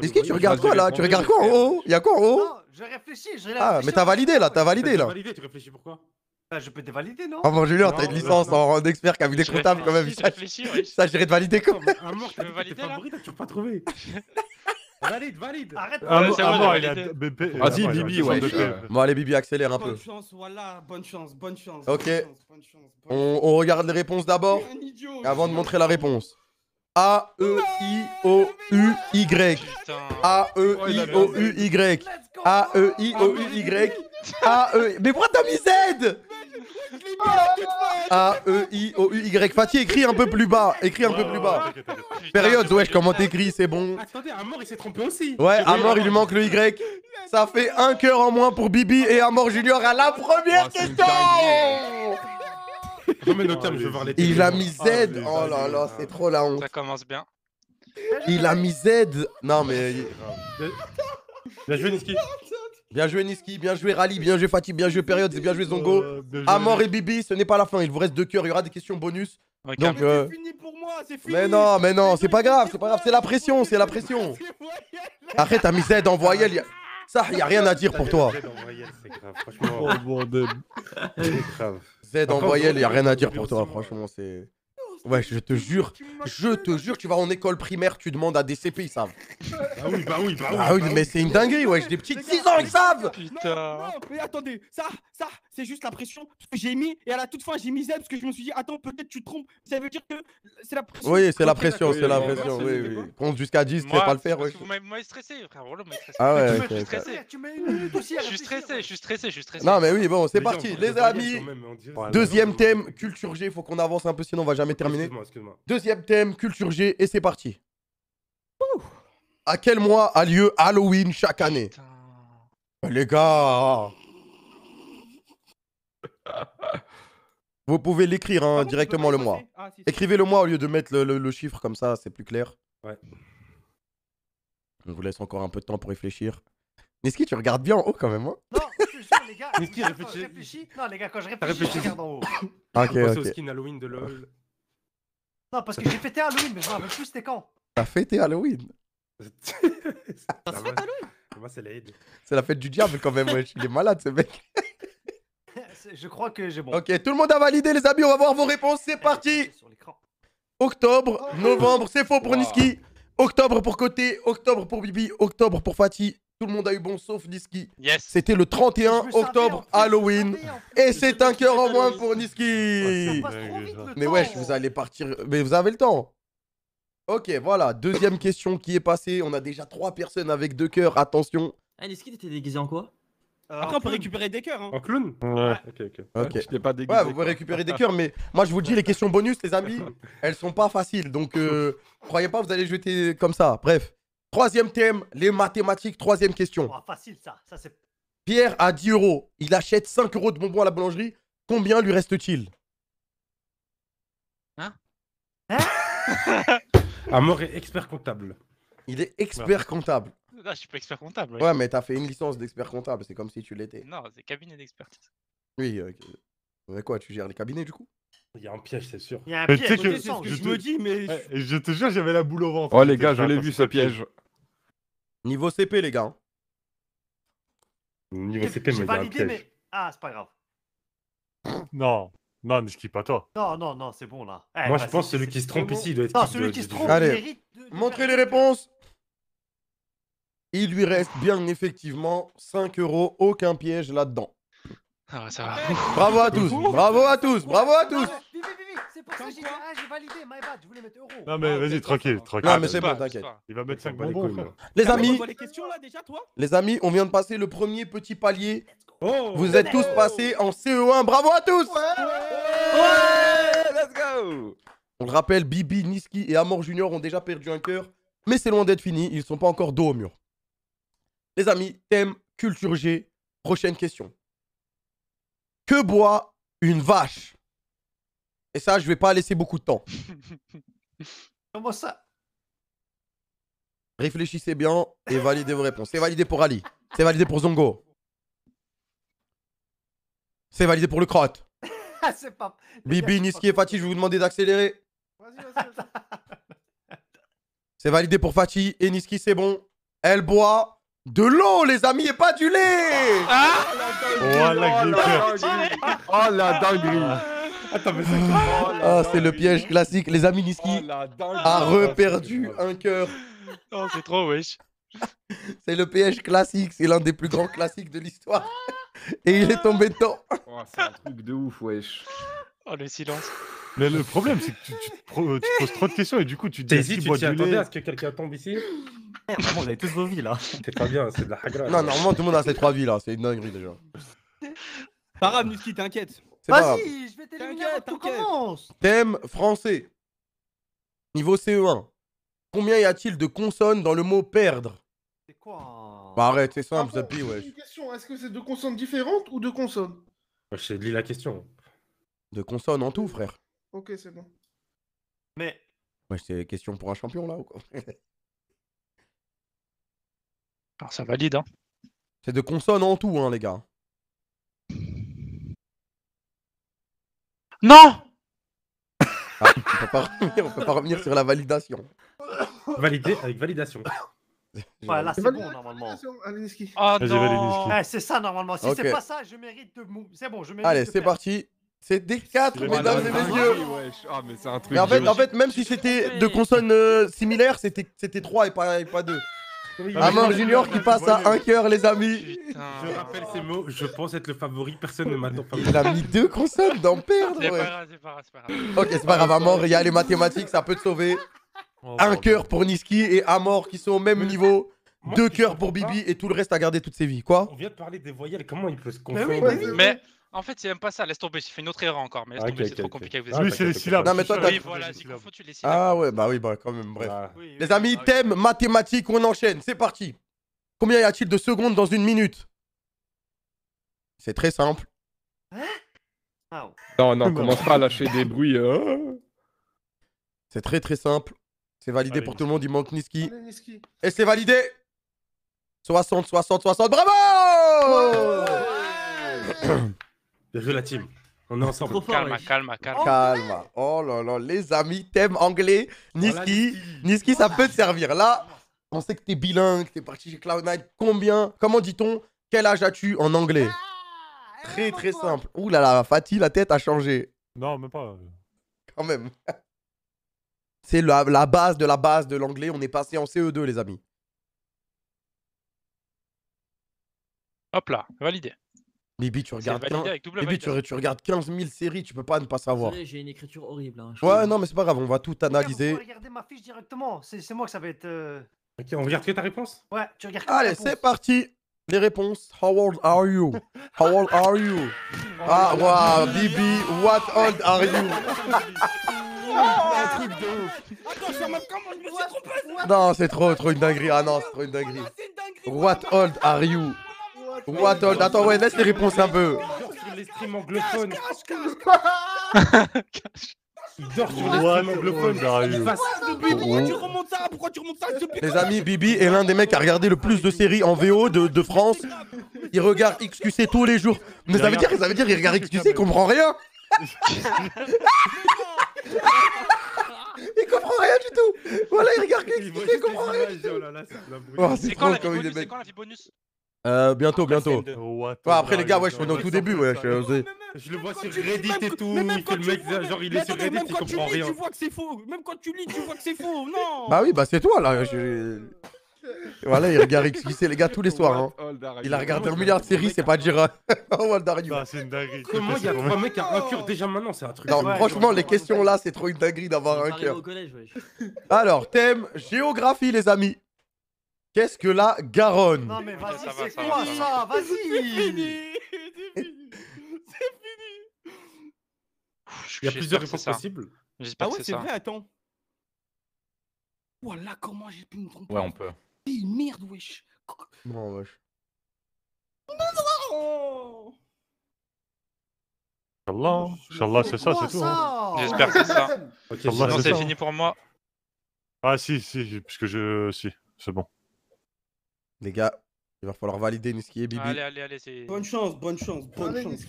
Niski, tu regardes quoi là Tu regardes quoi en haut Y'a quoi en haut Non, je réfléchis, je ah, réfléchis. Ah, mais t'as validé là, t'as validé là. tu réfléchis pourquoi ah, je peux valider, non Ah bon, Julien, t'as une licence en expert qui a vu des comptables quand même. Ça, j'irai de valider quand même. Un tu veux valider Tu peux pas trouver. Valide, valide Arrête Vas-y, Bibi, ouais. Bon, allez, Bibi, accélère un peu. Bonne chance, voilà, bonne chance, bonne chance. Ok. On regarde les réponses d'abord, avant de montrer la réponse. A-E-I-O-U-Y. A-E-I-O-U-Y. A-E-I-O-U-Y. A-E. Mais pourquoi t'as mis Z a-E-I-O-U-Y. Fatih, écris un peu plus bas. Écris un peu plus bas. Période, wesh, comment t'écris, c'est bon. Attendez, Amor, il s'est trompé aussi. Ouais, Amor, il lui manque le Y. Ça fait un cœur en moins pour Bibi et Amor Junior à la première oh, question. Il a mis Z. Ah, oh là là, c'est trop la honte. Ça commence bien. Il a mis Z. Non, mais. Bien joué, Niski. Bien joué Niski, bien joué Rally, bien joué Fatih, bien joué Période, bien joué Zongo. Amor et Bibi, ce n'est pas la fin, il vous reste deux cœurs, il y aura des questions bonus. fini pour moi, Mais non, mais non, c'est pas grave, c'est pas grave, c'est la pression, c'est la pression. Arrête, t'as mis Z en voyelle. Y a... Ça, a rien à dire pour toi. Z en voyelle, y a rien à dire pour toi, franchement, c'est. Ouais, je te jure, je te jure, tu vas en école primaire, tu demandes à des CP, ils savent. Bah oui, bah oui, bah oui. Ah oui, mais c'est une dinguerie, ouais, j'ai des petites 6 ans, ils savent. Putain. Non, mais attendez, ça, ça, c'est juste la pression que j'ai mis, et à la toute fin, j'ai mis Z parce que je me suis dit, attends, peut-être tu te trompes, ça veut dire que c'est la pression. Oui, c'est la pression, c'est la pression, oui, oui. Compte jusqu'à 10, tu vas pas le faire, ouais. je suis stressé, frère, oh Ah ouais, je suis stressé. Hein, je suis stressé, je suis stressé, je suis stressé. Non, mais oui, bon, c'est parti, les amis. Deuxième thème, culture G, faut qu'on avance un peu, sinon on va jamais terminer. Deuxième thème, culture G, et c'est parti. À quel mois a lieu Halloween chaque ah, année euh, Les gars Vous pouvez l'écrire hein, ah directement le mois. Ah, Écrivez le mois au lieu de mettre le, chiffre comme ça, c'est plus clair. Ouais. vous laisse encore un peu de temps pour réfléchir. Niski, tu regardes bien en haut quand même. Hein. non, je réfléchis. Non, les gars, quand je réfléchis, je regarde en haut. ok, ok. au Halloween de LoL. Non, parce que j'ai fêté Halloween, mais je me plus c'était quand. T'as fêté Halloween T'as fêté Halloween Moi, c'est C'est la fête du diable quand même, wesh. Il est malade ce mec. je crois que j'ai bon. Ok, tout le monde a validé, les amis. On va voir vos réponses. C'est parti Octobre, oh. novembre, c'est faux pour Niski. Octobre pour Côté, octobre pour Bibi, octobre pour Fatih, tout le monde a eu bon sauf Niski. C'était le 31 octobre, Halloween. Et c'est un cœur en moins pour Niski. mais wesh, vous allez partir. Mais vous avez le temps. Ok, voilà. Deuxième question qui est passée. On a déjà trois personnes avec deux cœurs. Attention. Ah, Niski, t'étais déguisé en quoi euh, Après, on récupérer des cœurs. Hein. En clown Ouais, ok, ok. okay. Je pas déguisé. vous pouvez récupérer des cœurs, mais moi, je vous dis, les questions bonus, les amis, elles sont pas faciles. Donc, euh, croyez pas, vous allez jeter comme ça. Bref. Troisième thème, les mathématiques. Troisième question. Oh, facile ça. Pierre a 10 euros. Il achète 5 euros de bonbons à la boulangerie. Combien lui reste-t-il Hein Hein Amor est expert comptable. Il est expert comptable. Ah, je suis pas expert comptable. Ouais, mais t'as fait une licence d'expert comptable. C'est comme si tu l'étais. Non, c'est cabinet d'expertise. Oui, ok. quoi, tu gères les cabinets du coup Il y a un piège, c'est sûr. Il y a un piège, que, je, je, je, me dis, mais. Je te jure, j'avais la boule au ventre. Oh les gars, je l'ai vu ce piège. Niveau CP, les gars. Hein. Niveau CP, mais il y a Mais... Ah, c'est pas grave. Non. Non, je kiffe pas toi. Non, non, non, c'est bon là. Eh, moi, je pense que celui qui se trompe ici, doit être. Non, celui qui se trompe, il mérite. De, Montrez les réponses. Il lui reste bien effectivement 5 euros, aucun piège là-dedans. Ah, ça va. Bravo à tous, bravo à tous, bravo à tous c'est pour ah, j'ai validé, my je voulais mettre euro. Non, mais ah, vas-y, tranquille, tranquille. Non, mais c'est bon, t'inquiète. Il va mettre 5 balles. Les amis, les amis, on vient de passer le premier petit palier. Oh. Vous êtes tous oh. passés en CE1, bravo à tous! On le rappelle, Bibi, Niski et Amor Junior ont déjà perdu un cœur, mais c'est loin d'être fini, ils sont pas encore dos au mur. Les amis, thème culture G, prochaine question. Que boit une vache et ça, je vais pas laisser beaucoup de temps. Comment ça Réfléchissez bien et validez vos réponses. C'est validé pour Ali. C'est validé pour Zongo. C'est validé pour le crotte. Ah, Bibi, Niski et Fatih, je vais vous demander d'accélérer. c'est validé pour Fatih et Niski, c'est bon. Elle boit de l'eau, les amis, et pas du lait. Ah, oh la dingue ah, la Attends, mais c'est oh Ah, c'est le piège classique. Les amis, Niski oh a ah, reperdu un cœur. Non, c'est trop, wesh. C'est le piège classique, c'est l'un des plus grands classiques de l'histoire. Et il est tombé dedans. Oh, c'est un truc de ouf, wesh. Oh, le silence. Mais le problème, c'est que tu, te poses trop de questions et du coup, tu te dis. Tu t'y attendais à ce que quelqu'un tombe ici eh, Vraiment, on avez tous vos vies là. C'est pas bien, c'est de la hagra. Non, normalement, tout le monde a ses trois vies là, c'est une dinguerie déjà. Pas Niski, t'inquiète. Vas-y, je vais t'éliminer tout commence. Thème français. Niveau CE1. Combien y a-t-il de consonnes dans le mot perdre C'est quoi hein? Bah arrête, c'est simple, ça ah ouais. question, est-ce que c'est deux consonnes différentes ou deux consonnes bah, Je lis la question. De consonnes en tout, frère. Ok, c'est bon. Mais. Ouais, c'est question pour un champion là ou quoi Alors ah, ça valide, hein. C'est de consonnes en tout, hein, les gars. Non ah, on, peut pas revenir, peut pas revenir sur la validation. Validé avec validation. Voilà, c'est bon normalement. Ah, non eh, C'est ça normalement. Si c'est pas ça, je mérite de C'est bon, je mérite. Allez, c'est parti. C'est d 4 mesdames et messieurs. Ah, ah, mais c'est un truc. en fait, même si c'était deux consonnes euh, similaires, c'était trois et pas Et pas deux. Ah, Amor Junior qui passe à un cœur, les amis. Je rappelle ces mots, je pense être le favori, personne ne m'attend pas. Il a mis deux consoles d'en perdre. C'est pas c'est pas grave, Ok, c'est pas grave, Amor, il y a les mathématiques, ça peut te sauver. Oh, un cœur pour Niski et Amor qui sont au même niveau. Deux cœurs pour Bibi et tout le reste à garder toutes ses vies. Quoi On vient de parler des voyelles, comment il peut se confondre Mais en fait, c'est même pas ça, laisse tomber, j'ai fait une autre erreur encore, mais laisse ah, tomber, c'est trop compliqué Ah Oui, c'est les syllabes. Non, mais toi, Oui, Ah ouais, bah oui, bah quand même, bref. Ah. Les amis, thème, mathématique, on enchaîne, c'est parti. Combien y a-t-il de secondes dans une minute C'est très simple. Hein? Non, non, commence pas à lâcher des bruits. Hein. C'est très très simple. C'est validé pour tout le monde, il manque Niski. Et c'est validé 60, 60, 60, bravo relative On est ensemble. Calme, calme, calme, calme. Oh là là, les amis, thème anglais, Niski. Oh Niski, ça peut te servir. Là, on sait que t'es bilingue, t'es parti chez Cloud9. Combien Comment dit-on Quel âge as-tu en anglais ah, eh, Très très simple. Ouh là là, Fatih, la tête a changé. Non, même pas. Quand même. C'est la base de la base de l'anglais. On est passé en CE2, les amis. Hop là, validé. Bibi, tu regardes, 15... tu, regardes 15 000 séries, tu peux pas ne pas savoir. J'ai une écriture horrible. Hein, ouais, non, mais c'est pas grave, on va tout analyser. regarder ma fiche directement, c'est moi que ça va être. Euh, ok, on regarde que ta réponse Ouais, tu regardes Allez, c'est parti Les réponses. How old are you How old are you Ah, waouh, Bibi, what old are you Non, c'est trop, trop une dinguerie. Ah non, c'est trop une dinguerie. What old are you Ouais, attends, attends, ouais, laisse les réponses un peu. Sur les streams anglophones. Il dort sur les streams anglophones. Pourquoi tu remontes ça Pourquoi tu remontes ça Les amis, Bibi est l'un des mecs à regarder le plus de séries en VO de, de France. Il regarde XQC tous les jours. Mais ça veut dire, ça veut dire, il regarde XQC, il comprend rien. il comprend rien du tout. Voilà, il regarde XQC, il comprend rien du tout. Oh, c'est quand la vie bonus euh, bientôt, bientôt. après, les gars, ouais, je suis au tout début. Ouais, je, euh, je le vois sur Reddit et tout. Même le mec, genre, il est sur Reddit, même quand tu lis, Tu vois que c'est faux. Même quand tu lis, tu vois que c'est faux. Non. Bah oui, bah c'est toi là. voilà, il regarde XQC, les gars, tous les soirs. Hein. Il a regardé un milliard de séries, c'est pas dire. Hein. oh, What bah, C'est une dinguerie. Comment il y a trois mecs à un cœur déjà maintenant C'est un truc. franchement, les questions là, c'est trop une dinguerie d'avoir un cœur. Alors, thème géographie, les amis. Qu'est-ce que la Garonne Non mais vas-y, c'est quoi ça, Vas-y C'est fini C'est fini Il y a plusieurs réponses possibles. ah ouais, c'est vrai, attends. Voilà comment j'ai pu me tromper. Ouais, on peut. Pile merde, wesh. Non, wesh. Non Inch'Allah, c'est ça, c'est tout. Hein. J'espère que c'est ça. Okay, c'est fini pour moi. Ah si, si, puisque je... Si, c'est bon. Les gars, il va falloir valider Niski et Bibi. Allez, allez, allez, Bonne chance, bonne chance, bonne chance.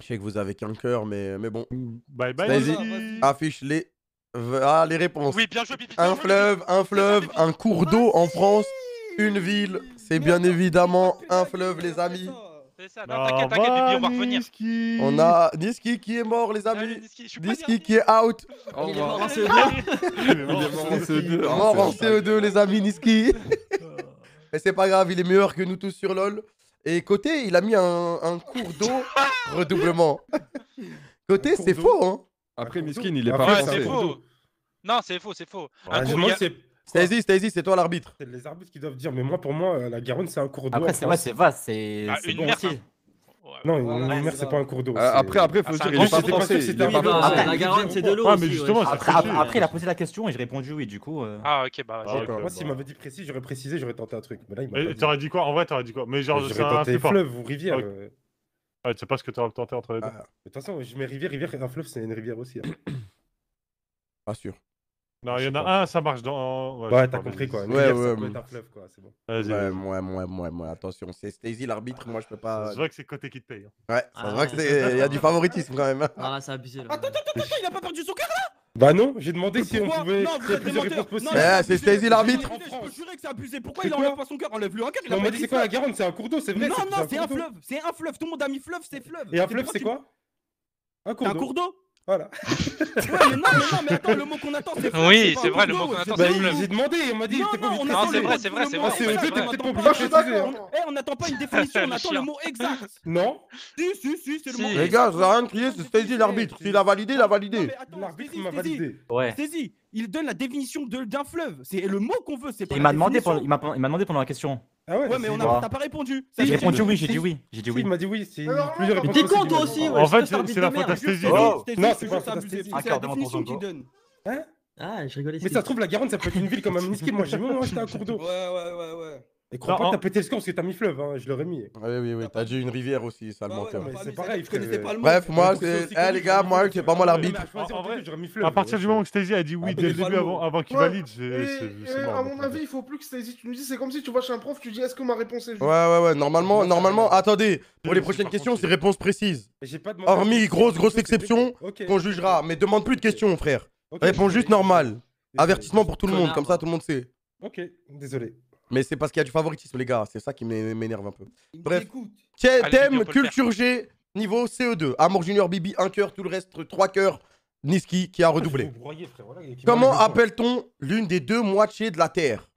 Je sais que vous avez qu'un cœur, mais, mais bon. Bye bye, Niski. Affiche les... Ah, les réponses. Oui, bien joué, Bibi. Un fleuve, un fleuve, un cours d'eau en France, une ville. C'est bien évidemment un fleuve, les amis. Ça, t'inquiète, ah t'inquiète, Bibi, on va bah, revenir. On a Niski qui est mort, les amis. Niski, qui est out. Ah, il, est mort en CE2. il est mort en e hein, e CE2, les amis, Niski. Mais c'est pas grave, il est meilleur que nous tous sur LoL. Et côté, il a mis un, un cours d'eau redoublement. côté, c'est faux, hein. Après, Miskin, il est pas Ouais, c'est faux. Non, c'est faux, c'est faux. Un Stasi, c'est toi l'arbitre. c'est les arbitres qui doivent dire. Mais moi, pour moi, la Garonne, c'est un cours d'eau. Après, c'est vrai, c'est vaste, c'est bah, bon hein. Non, une mer, c'est pas un cours d'eau. Euh, après, après, faut ah, dire, il pas français. Ah, c'est de l'eau. Ah, mais justement, après, il a posé la question et j'ai répondu oui, du coup. Euh. Ah, ok, bah. Ah, okay, Moi, s'il m'avait dit précis, j'aurais précisé, j'aurais tenté un truc. Mais là, il m'a. T'aurais dit quoi En vrai, t'aurais dit quoi Mais genre, c'est un fleuve ou rivière. Ouais, ah, tu sais pas ce que t'aurais tenté entre les deux. De toute façon, je mets rivière, rivière, un fleuve, c'est une rivière aussi. Hein. Pas sûr. Non, il y en a un, ça marche dans. Ouais, t'as compris quoi. Ouais, ouais, ouais. un fleuve quoi, c'est bon. Ouais, ouais, ouais, ouais, ouais, attention. C'est Stacy l'arbitre, moi je peux pas. C'est vrai que c'est côté qui te paye. Hein. Ouais, c'est vrai qu'il que ah. c'est. Il y a du favoritisme quand même. Hein. Ah Ah, c'est abusé là. Attends, attends, attends, il a pas perdu son cœur là bah non, j'ai demandé si on pouvait non, eh, c'est plusieurs réponses possibles. c'est Stacy l'arbitre. Je peux jurer que c'est abusé. Pourquoi il enlève pas son cœur Enlève le racket. Non, mais c'est quoi la Garonne C'est un cours d'eau, c'est vrai. Non, non, c'est un fleuve. C'est un fleuve. Tout le monde a mis fleuve, c'est fleuve. Et un fleuve, c'est quoi Un cours d'eau. Voilà. ouais, mais non, non, mais attends, le mot qu'on attend, c'est Oui, c'est vrai, le mot qu'on attend, c'est fleuve. J'ai demandé, on m'a dit. Non, non, ah, c'est vrai, C'est vrai, c'est ah, vrai, c'est vrai. C'est vrai, hein. eh, on n'attend pas une ah, définition, on attend le mot exact. Non. Si, si, si, c'est le mot. Les gars, j'ai a rien crié, c'est saisi l'arbitre. S'il a validé, il a validé. L'arbitre m'a validé. Ouais. Saisi. Il donne la définition d'un fleuve. C'est le mot qu'on veut. C'est. pas. Il m'a demandé pendant la question. Ah ouais, mais on a... t'as pas répondu. J'ai répondu oui, j'ai dit oui. J'ai dit oui. Il m'a dit oui. C'est plusieurs réponses. T'es con toi aussi. En fait, c'est la fantastaisie. Euh, oh. Non, c'est pas la C'est la définition qu'il donne. Hein ah, je rigolais. Mais ça se trouve, la Garonne, ça peut être une ville comme Amniski. Moi, j'ai moi, j'étais à cours d'eau. Ouais, ouais, ouais, ouais. Et crois pas que t'as pété le score parce que t'as mis fleuve, hein, je l'aurais mis. Ah oui, oui, oui, t'as dit une rivière aussi, ça le manquait. Bah c'est pareil, je connaissais pas le mot. Bref, moi, c'est. Eh les gars, moi, c'est pas moi l'arbitre. À partir du moment que Stacy a dit oui ah, dès le début avant qu'il valide, c'est À mon avis, il faut plus que Stacy, tu me dis, c'est comme si tu vas chez un prof, tu dis est-ce que ma réponse est juste. Ouais, ouais, ouais, normalement, normalement, attendez, pour les prochaines questions, c'est réponse précise. Hormis grosse, grosse exception qu'on jugera, mais demande plus de questions, frère. Réponds juste normal. Avertissement pour tout le monde, comme ça tout le monde sait. Ok, désolé. Mais c'est parce qu'il y a du favoritisme, les gars. C'est ça qui m'énerve un peu. Bref. Thème culture G, niveau CE2. Amour Junior, Bibi, un cœur, tout le reste, trois cœurs. Niski qui a redoublé. Comment appelle-t-on l'une des deux moitiés de la Terre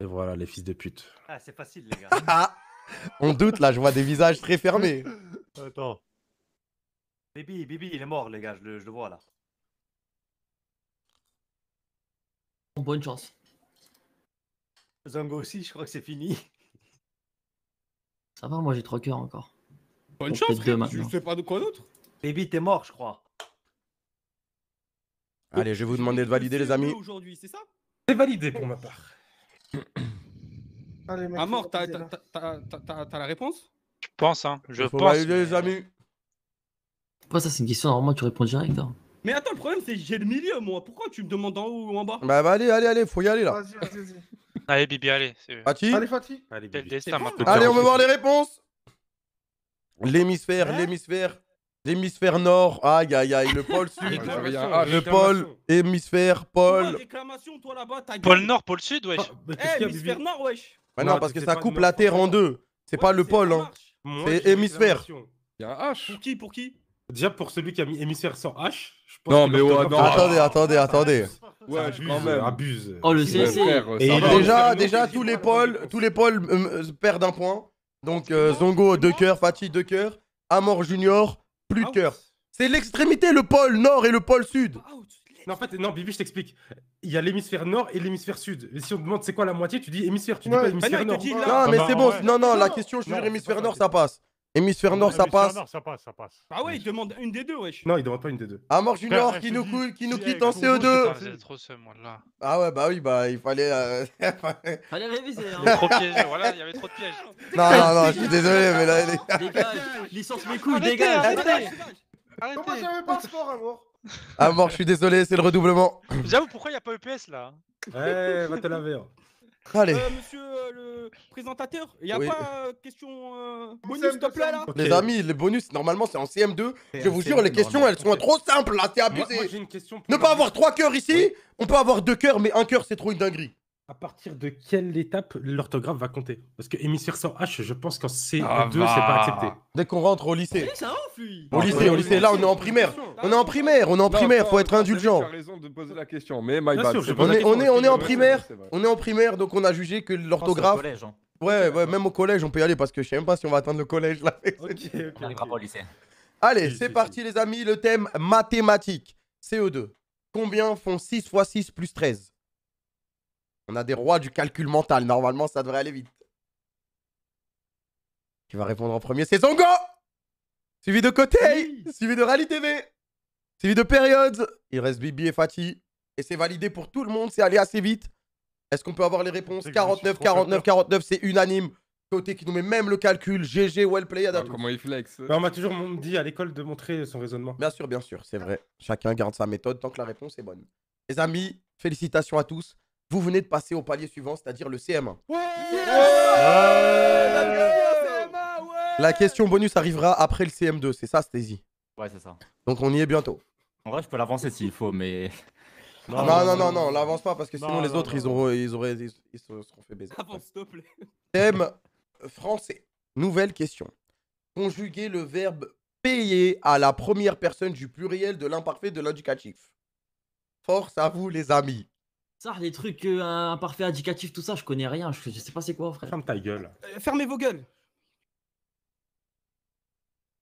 Et voilà, les fils de pute. Ah, c'est facile, les gars. Ah, ah. On doute, là, je vois des visages très fermés. Attends. Bibi, Bibi, il est mort, les gars, je le vois là. Bonne chance. Zango aussi, je crois que c'est fini. Ça va, moi j'ai trois cœurs encore. Bonne chance, je sais pas de quoi d'autre. Baby, t'es mort, je crois. Allez, je vais vous demander de valider, les amis. Aujourd'hui, c'est ça C'est validé pour ma part. Allez, ah, mort, t'as la réponse Je pense, hein. Je pense. Valider, les amis. Pourquoi ça, c'est une question Normalement, tu réponds direct. Hein mais attends, le problème, c'est j'ai le milieu, moi. Pourquoi tu me demandes en haut ou en bas Bah, bah, allez, allez, allez, faut y aller là. Vas-y, vas-y, allez, Bibi, allez. Fatih Allez, Fatih. Allez, allez, on va voir les réponses. L'hémisphère, hein l'hémisphère. L'hémisphère nord, aïe aïe aïe, le pôle sud, le pôle, hémisphère, pôle. Pôle nord, pôle sud, wesh. Ah, eh, hémisphère nord, wesh. Bah non, parce que ça coupe la terre en deux. C'est pas le pôle, hein. C'est hémisphère. H. Pour qui Pour qui Déjà pour celui qui a mis hémisphère sans H, je pense Non, mais ouais, oh, Attendez, attendez, attendez. Ouais, je abuse. Oh, le CSC. Euh, et Déjà, déjà tous les pôles, tous les pôles euh, euh, perdent un point. Donc Zongo deux cœurs, Fatih deux cœurs, Amor Junior plus de cœurs. C'est l'extrémité, le pôle nord et le pôle sud. Non, en fait, non, Bibi, je t'explique. Il y a l'hémisphère nord et l'hémisphère sud. Et si on te demande c'est quoi la moitié, tu dis hémisphère, tu dis pas bah hémisphère nord. Non, mais c'est bon. Non, non, la question sur l'hémisphère nord, ça passe. Hémisphère Nord, ça passe. Ah ouais, il demande une des deux, wesh. Non, il demande pas une des deux. Ah, mort Junior qui nous, coule, qui nous quitte en CO2. Ah ouais, bah oui, bah il fallait. Euh, fallait réviser. Hein. Il y avait trop de pièges, voilà, trop de pièges. Non, non, non, je suis désolé, mais là, Dégage, licence mes couilles, dégage. Arrêtez. Comment j'avais pas sport, amour Ah, mort, je suis désolé, c'est le redoublement. J'avoue, pourquoi il n'y a pas EPS là Ouais, va te laver. Hein. Allez. Euh, monsieur euh, le présentateur, il n'y a pas euh, question bonus, s'il là Les amis, les bonus, normalement, c'est en CM2. je vous jure, les questions, elles sont trop simples là, c'est abusé. une question Ne pas avoir trois cœurs ici, on peut avoir deux cœurs, mais un cœur, c'est trop une dinguerie à partir de quelle étape l'orthographe va compter Parce que hémisphère sans H, je pense qu'en ce ah 2 c'est pas bah. accepté. Dès qu'on rentre au lycée. Au lycée, au lycée, là, on est en primaire. On est en primaire, on est en primaire, faut être indulgent. raison de poser la question, mais my On est, on est, en primaire, on est en primaire, donc on a jugé que l'orthographe. Oh, hein. Ouais, ouais, même au collège, on peut y aller parce que je sais même pas si on va atteindre le collège là. On pas au lycée. Allez, c'est parti, les amis, le thème mathématiques. CO2. E Combien font 6 x 6 plus 13 on a des rois du calcul mental. Normalement, ça devrait aller vite. Qui va répondre en premier C'est Zongo Suivi de Côté, suivi de Rally TV, suivi de Périodes. Il reste Bibi et Fatih. Et c'est validé pour tout le monde, c'est allé assez vite. Est-ce qu'on peut avoir les réponses 49, 49, 49, c'est unanime. Côté qui nous met même le calcul. GG, well play, Adam. Ah, comment il flex bah, On m'a toujours dit à l'école de montrer son raisonnement. Bien sûr, bien sûr, c'est vrai. Chacun garde sa méthode tant que la réponse est bonne. Les amis, félicitations à tous vous venez de passer au palier suivant, c'est-à-dire le CM1. la question bonus arrivera après le CM2, c'est ça Stacy Ouais, c'est ça. Donc on y est bientôt. En vrai, je peux l'avancer s'il faut, mais. Non, non, non, non, non, l'avance pas parce que sinon les autres ils, auraient, ils, auraient, ils, se seront fait baiser. Avance, s'il te plaît. Thème français. Nouvelle question. Conjuguer le verbe payer à la première personne du pluriel de l'imparfait de l'indicatif. Force à vous, les amis. Ça, les trucs imparfaits, euh, indicatifs, tout ça, je connais rien. Je, sais pas c'est quoi, frère. Ferme ta gueule. Euh, fermez vos gueules.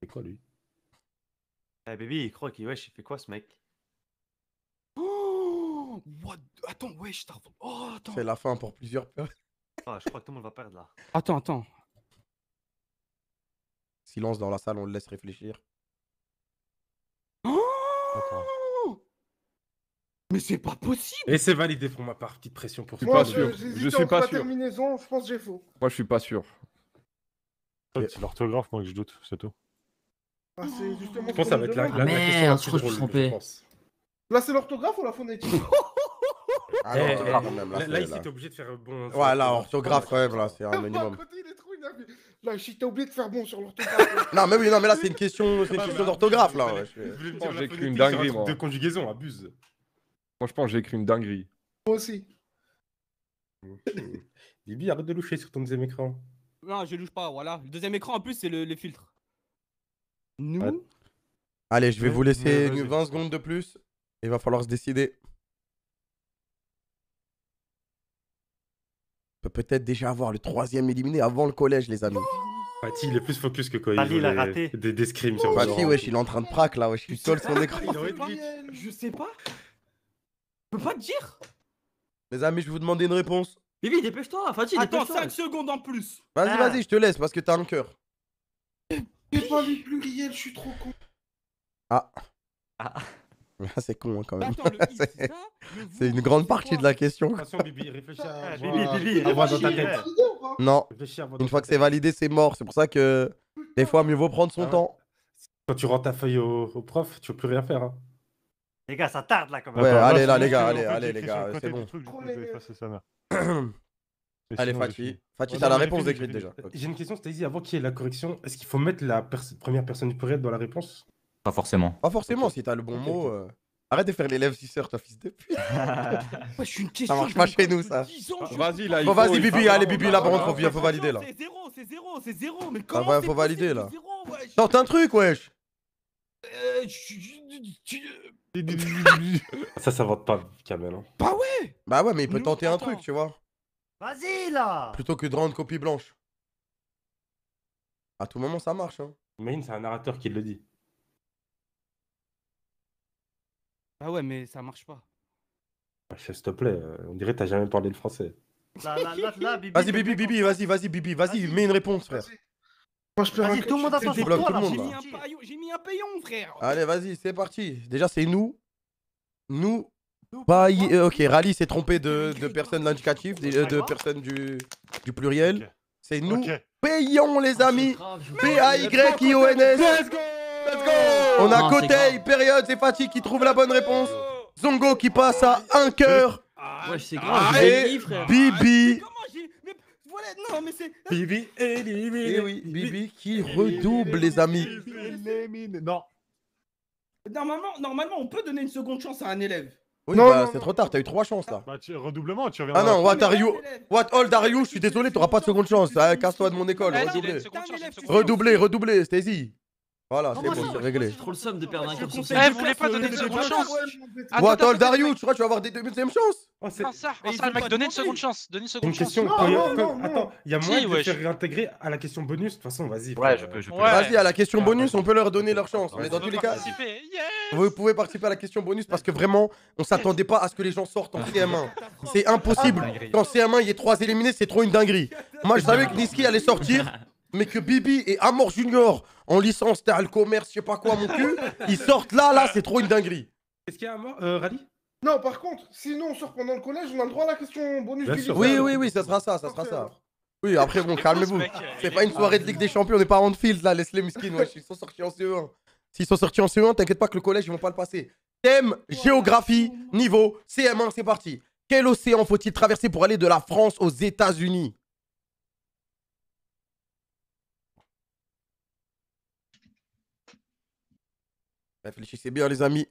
C'est quoi, lui Eh, baby, il croit qu'il wesh, il fait quoi, ce mec Oh What Attends, wesh, t'as. Oh, attends. C'est la fin pour plusieurs personnes. ah, je crois que tout le monde va perdre là. Attends, attends. Silence dans la salle, on le laisse réfléchir. Oh attends. Mais c'est pas possible Et c'est validé pour ma part, petite pression pour Moi, pas je, sûr. Je suis pas la sûr. terminaison, je pense j'ai faux. Moi, je suis pas sûr. C'est l'orthographe, moi, que je doute, c'est tout. Ah, oh. justement je pense que ça va être la, la, merde, je suis trompé. Là, c'est l'orthographe ou la phonétique ah, eh, eh, même, là, là, ici, t'es obligé de faire bon. Ouais, là, orthographe, quand même, là, c'est un minimum. Là, ici, t'as oublié de faire bon sur l'orthographe. non, mais oui, non, mais là, c'est une question, c'est une bah, bah, d'orthographe, là. Oh, j'ai cru une dinguerie, moi. De conjugaison, abuse. Moi, je pense j'ai écrit une dinguerie. Moi aussi. Bibi, arrête de loucher sur ton deuxième écran. Non, je louche pas, voilà. Le deuxième écran, en plus, c'est le, filtres. filtre. Nous Allez, je vais vous laisser 20 secondes de plus. Il va falloir se décider. On peut peut-être déjà avoir le troisième éliminé avant le collège, les amis. Fatih, il est plus focus que quand il a raté. Des, des scrims Fatih, wesh, il est en train de prac là, wesh. Il colle son écran. Je sais pas. Je peux pas te dire Les amis, je vais vous demander une réponse. Bibi, dépêche-toi, Fatih, Attends 5 secondes en plus Vas-y, ah. vas-y, je te laisse parce que t'as un cœur. J'ai pas vu Pluriel, je suis trop con. Ah. Ah. ah c'est con hein, quand même. c'est une grande partie de la question. Attention, Bibi, réfléchis à. Bibi, ah, Bibi, dans ta tête. Non. Une fois que c'est validé, c'est mort. C'est pour ça que des fois, mieux vaut prendre son temps. Quand tu rends ta feuille au, prof, tu peux plus rien faire. Hein. Les gars, ça tarde là quand même. Ouais, allez là, les gars, allez, allez, les gars, c'est bon. Allez, Fatih. Fatih, t'as la réponse écrite déjà. J'ai une question, Stacy, avant qu'il y ait la correction, est-ce qu'il faut mettre la première personne du pluriel dans la réponse Pas forcément. Pas forcément, si t'as le bon mot. Euh. Arrête de faire l'élève heures, toi, fils de pute. je suis une question. Ça marche pas chez nous, ça. Vas-y, là. Bon, vas-y, Bibi, allez, Bibi, là, par contre, faut valider là. C'est zéro, c'est zéro, c'est zéro, mais comment Ah ouais, faut valider là. Tente un truc, wesh. Euh. ça, ça vante pas, Kamel. Hein. Bah ouais Bah ouais, mais il peut tenter un truc, tu vois. Vas-y là Plutôt que de rendre copie blanche. À tout moment, ça marche. Hein. Imagine, c'est un narrateur qui le dit. Bah ouais, mais ça marche pas. Bah, s'il te plaît, euh, on dirait que t'as jamais parlé le français. Vas-y, Bibi, Bibi, vas-y, vas-y, Bibi, vas-y, mets une réponse, frère je peux tout le monde J'ai mis, un... mis frère. Allez, vas-y, c'est parti. Déjà, c'est nous. Nous. payon, euh, ok, Rally s'est trompé de, de personnes l'indicatif, euh, de, de personnes du, du pluriel. C'est nous. Payons, les ah, amis. P-A-Y-I-O-N-S. Let's go On a Côté, période, c'est Fatih qui trouve la bonne réponse. Zongo qui passe à un cœur. Ouais, c'est grave. Et Bibi ah, non, mais c'est. Hein. Eh, Bibi, Bibi eh qui redouble, les amis. Non. Normalement, normalement, on peut donner une seconde chance à un élève. Bah, non, c'est trop tard, t'as eu trois chances là. Bah, redoublement, tu reviens. Ah non, what are you What old are you Je suis désolé, t'auras pas de seconde chance. Hein. Casse-toi de mon école. Redoublé, redoublé, redoublé, voilà, c'est bon, c'est réglé. Trop le somme de perdre un cœur sur Eh, vous voulez pas donner une seconde chance Bon, attends, le Dario, tu que tu vas avoir des deuxième chance Oh, c'est ça, le mec, donnez une seconde chance, donner une seconde chance. Une question, attends, il y a moyen de faire réintégrer à la question bonus, de toute façon, vas-y. Ouais, je peux, je peux. Vas-y, à la question bonus, on peut leur donner leur chance, mais dans tous les cas, vous pouvez participer à la question bonus parce que vraiment, on s'attendait pas à ce que les gens sortent en CM1. C'est impossible. Ah, Quand CM1, il y a trois éliminés, c'est trop une dinguerie. Moi, je savais que Niski allait sortir mais que Bibi et Amor Junior en licence, t'as le commerce, je sais pas quoi, mon cul, ils sortent là, là, c'est trop une dinguerie. Est-ce qu'il y a Amor, euh, Rally Non, par contre, sinon on sort pendant le collège, on a le droit à la question bonus Oui, oui, oui, ça sera ça, ça sera ça. Oui, après, bon, calmez-vous. C'est pas une soirée de Ligue des Champions, on n'est pas en field là, laisse les slim ouais, ils sont sortis en CE1. S'ils sont sortis en CE1, t'inquiète pas que le collège, ils vont pas le passer. Thème, géographie, niveau, CM1, c'est parti. Quel océan faut-il traverser pour aller de la France aux États-Unis Réfléchissez bien, les amis.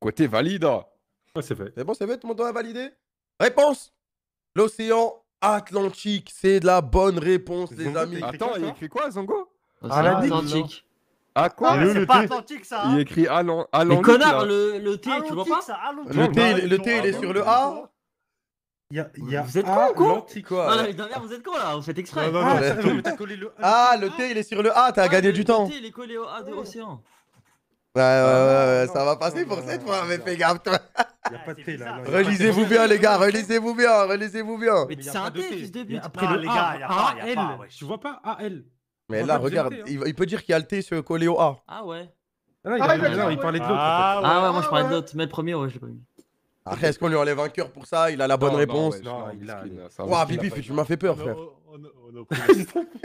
Côté valide. c'est fait. C'est bon, c'est fait, tout le monde doit valider. Réponse L'océan Atlantique. C'est de la bonne réponse, les amis. Attends, il écrit quoi, Zongo Atlantique. Ah quoi C'est pas authentique ça hein. Il écrit Allons, Allons Mais connard, le, le T, tu vois pas Le T, il est sur le A y a, y a vous êtes con quoi quoi ah, vous êtes con là, vous faites exprès. Ah, ah, le... ah, T il est sur le A, t'as ah, gagné du temps. Le T il est collé au A de l'océan. Ouais, ouais, ah, ouais, ça va passer pour cette fois, mais fais gaffe toi. Y a pas de T là. Relisez-vous bien les gars, relisez-vous bien, relisez-vous bien. Mais c'est un T, fils de pute. Après les gars, il y a pas, Tu vois pas A, L mais là, regarde, hein. il, peut dire qu'il y a le T sur collé A. Ah ouais. Ah, ah il, il non, il parlait de l'autre. Ah ouais, ah, moi je parlais de l'autre, mais le premier, ouais, je l'ai pas mis. Après, est-ce qu'on lui enlève un cœur pour ça Il a la bonne réponse. Non, il tu m'as fait peur, frère.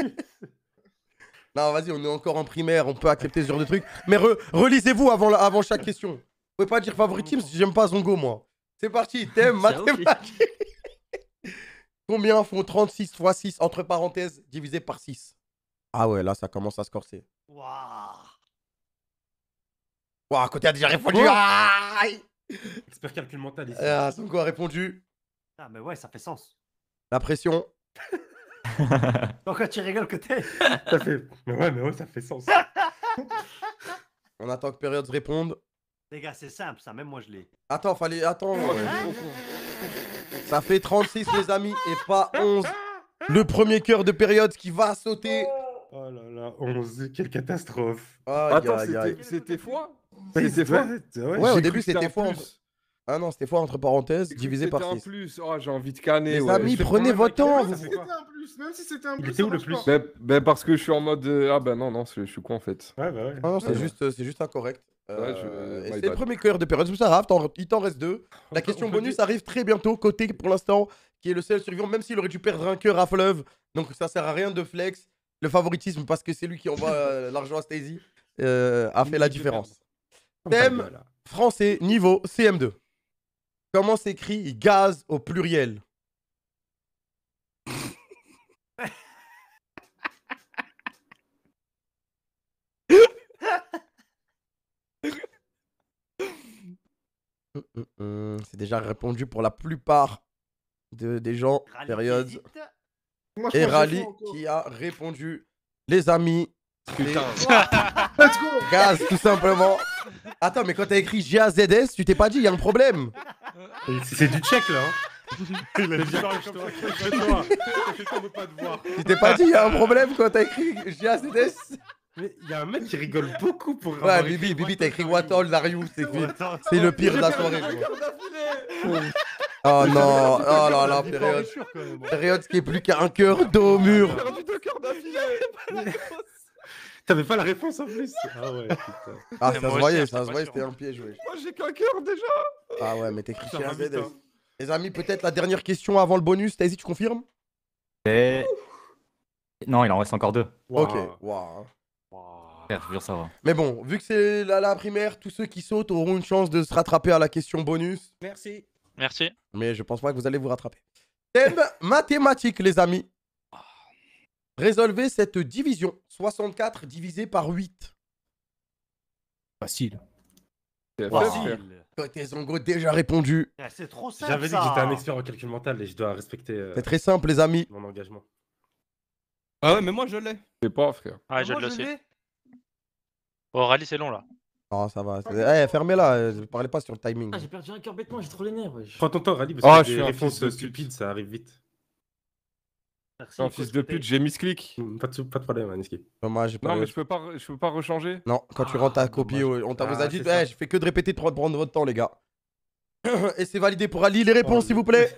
Non, vas-y, on est encore en primaire, on peut accepter ce genre de truc. Mais relisez-vous avant, avant chaque question. Vous pouvez pas dire favoritisme si j'aime pas Zongo, moi. C'est parti, thème mathématique. Combien font 36 x 6 entre parenthèses divisé par 6 ah ouais, là, ça commence à se corser. Waouh Waouh, côté a déjà répondu oh Expert calcul mental ici. Ah, a répondu. Ah, mais ouais, ça fait sens. La pression. Pourquoi tu rigoles, côté Ça Mais ouais, mais ouais, ça fait sens. On attend que Périodes réponde. Les gars, c'est simple, ça, même moi je l'ai. Attends, fallait. Attends. Hein ça fait 36, les amis, et pas 11. Le premier cœur de Périodes qui va sauter. Oh là là, on quelle catastrophe. Attends, c'était fois C'était fois Ouais, au début c'était fois. Ah non, c'était fois, entre parenthèses, divisé par 6. C'était un plus, oh, j'ai envie de canner. Les amis, prenez votre temps. Même si c'était un plus, même si c'était un plus. Il où le plus ben, ben, parce que je suis en mode. Euh, ah ben non, non, je suis con en fait. Ouais, bah ouais. Ah non, c'est juste, c'est juste incorrect. Euh, euh, c'est le premier cœur de période. c'est ça, Raph, il t'en reste deux. La question bonus arrive très bientôt. Côté pour l'instant, qui est le seul survivant, même s'il aurait dû perdre un cœur à Fleuve. Donc ça sert à rien de flex le favoritisme parce que c'est lui qui envoie euh, l'argent à Stacy euh, a fait la différence. Thème français niveau CM2. Comment s'écrit gaz au pluriel hum, hum, hum. C'est déjà répondu pour la plupart de, des gens. Période et Rally qui a répondu Les amis. Putain. Let's go. Gaz, tout simplement. Attends, mais quand t'as écrit GAZS, tu t'es pas dit, il y a un problème. C'est du check là. Hein. Il a dit Tu t'es pas dit, il y a un problème quand t'as écrit GAZS mais il y a un mec qui rigole beaucoup pour. Ouais, Bibi, Bibi, t'as écrit What all are you C'est le pire de la soirée. Oh non, oh là là, période. Hein. Période qui est plus qu'un cœur d'eau au mur. perdu deux cœurs T'avais pas la réponse en plus. Ah ouais, putain. Ah, ça se voyait, ça se voyait, c'était un piège. Ouais. Moi j'ai qu'un cœur déjà. Ah ouais, mais t'es Christian BDS. Les amis, peut-être la dernière question avant le bonus. hésité, tu confirmes Non, il en reste encore deux. Ok, waouh. Mais bon, vu que c'est la, la primaire, tous ceux qui sautent auront une chance de se rattraper à la question bonus. Merci. Merci. Mais je pense pas que vous allez vous rattraper. Thème mathématique, les amis. Ah. Résolvez cette division. 64 divisé par 8. Facile. Facile. Côté Zongo, déjà répondu. Ah, c'est trop simple. J'avais dit que j'étais un expert en calcul mental et je dois respecter. Euh, c'est très simple, les amis. Mon engagement. Ah ouais, mais moi je l'ai. C'est pas, frère. Ah, je le sais. l'ai. Oh, c'est long là. Non, ça va. fermez là, ne parlais pas sur le timing. Ah, j'ai perdu un cœur bêtement, j'ai trop les nerfs. Prends ton temps, Rally, parce Oh, que je suis un réponses fils ça arrive vite. Merci, Non, fils de pute, j'ai misclick. Mm, pas de, pas de problème, hein, Dommage, Non, mais je peux pas, je peux pas rechanger. Non, quand tu ah, rentres ta copie, on t'a vous a dit, eh, je fais que de répéter, de prendre votre temps, les gars. Et c'est validé pour Ali. Les réponses, oh, s'il vous plaît.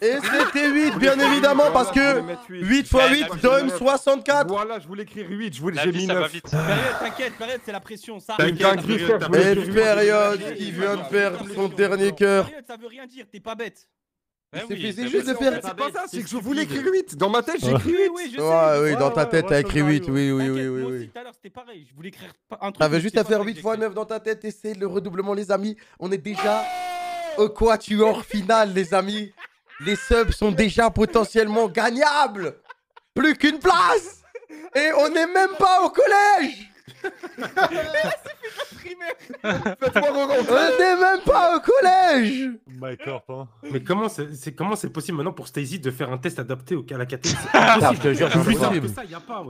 Et c'était 8, bien évidemment, parce que 8 x 8 donne 64 Voilà, je voulais écrire 8, je voulais, j'ai mis 9. Période, t'inquiète, période, c'est la pression, ça. Et période qui vient de perdre son dernier cœur. Période, ça veut rien dire, t'es pas bête. Eh c'est juste de faire. C'est pas ça, c'est que je voulais écrire 8. Dans ma tête, j'ai écrit 8. Oui, oui, dans ta tête, t'as écrit 8. Oui, oui, oui, oui. Tout à l'heure, c'était pareil. Je voulais écrire un ah, truc. T'avais juste à faire 8 x 9 dans ta tête et c'est le redoublement, les amis. On est déjà au quatuor final, les amis. Les subs sont déjà potentiellement gagnables. Plus qu'une place. Et on n'est même pas au collège. on n'est même pas au collège. Hein. Mais comment c'est comment c'est possible maintenant pour Stacy de faire un test adapté au, à la catégorie ah, Je te jure, impossible. pas,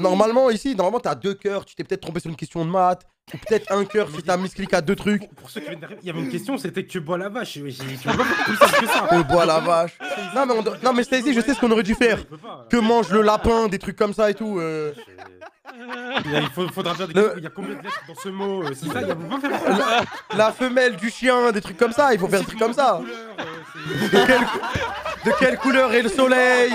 Normalement, ici, normalement, t'as deux cœurs. Tu t'es peut-être trompé sur une question de maths. Ou peut-être un cœur si t'as misclic à deux trucs. Pour, ceux qui viennent d'arriver, il y avait une question, c'était que bois la vache. Tu vois pas plus que ça. Que bois la vache. Non mais, Stacy, je sais ce qu'on aurait dû faire. Que mange le lapin, des trucs comme ça et tout. Euh. Il, faudra bien Il y a combien de lettres dans ce mot euh, La, femelle du chien, des trucs comme ça. Il faut faire des trucs comme ça. Euh, de quelle, couleur est le soleil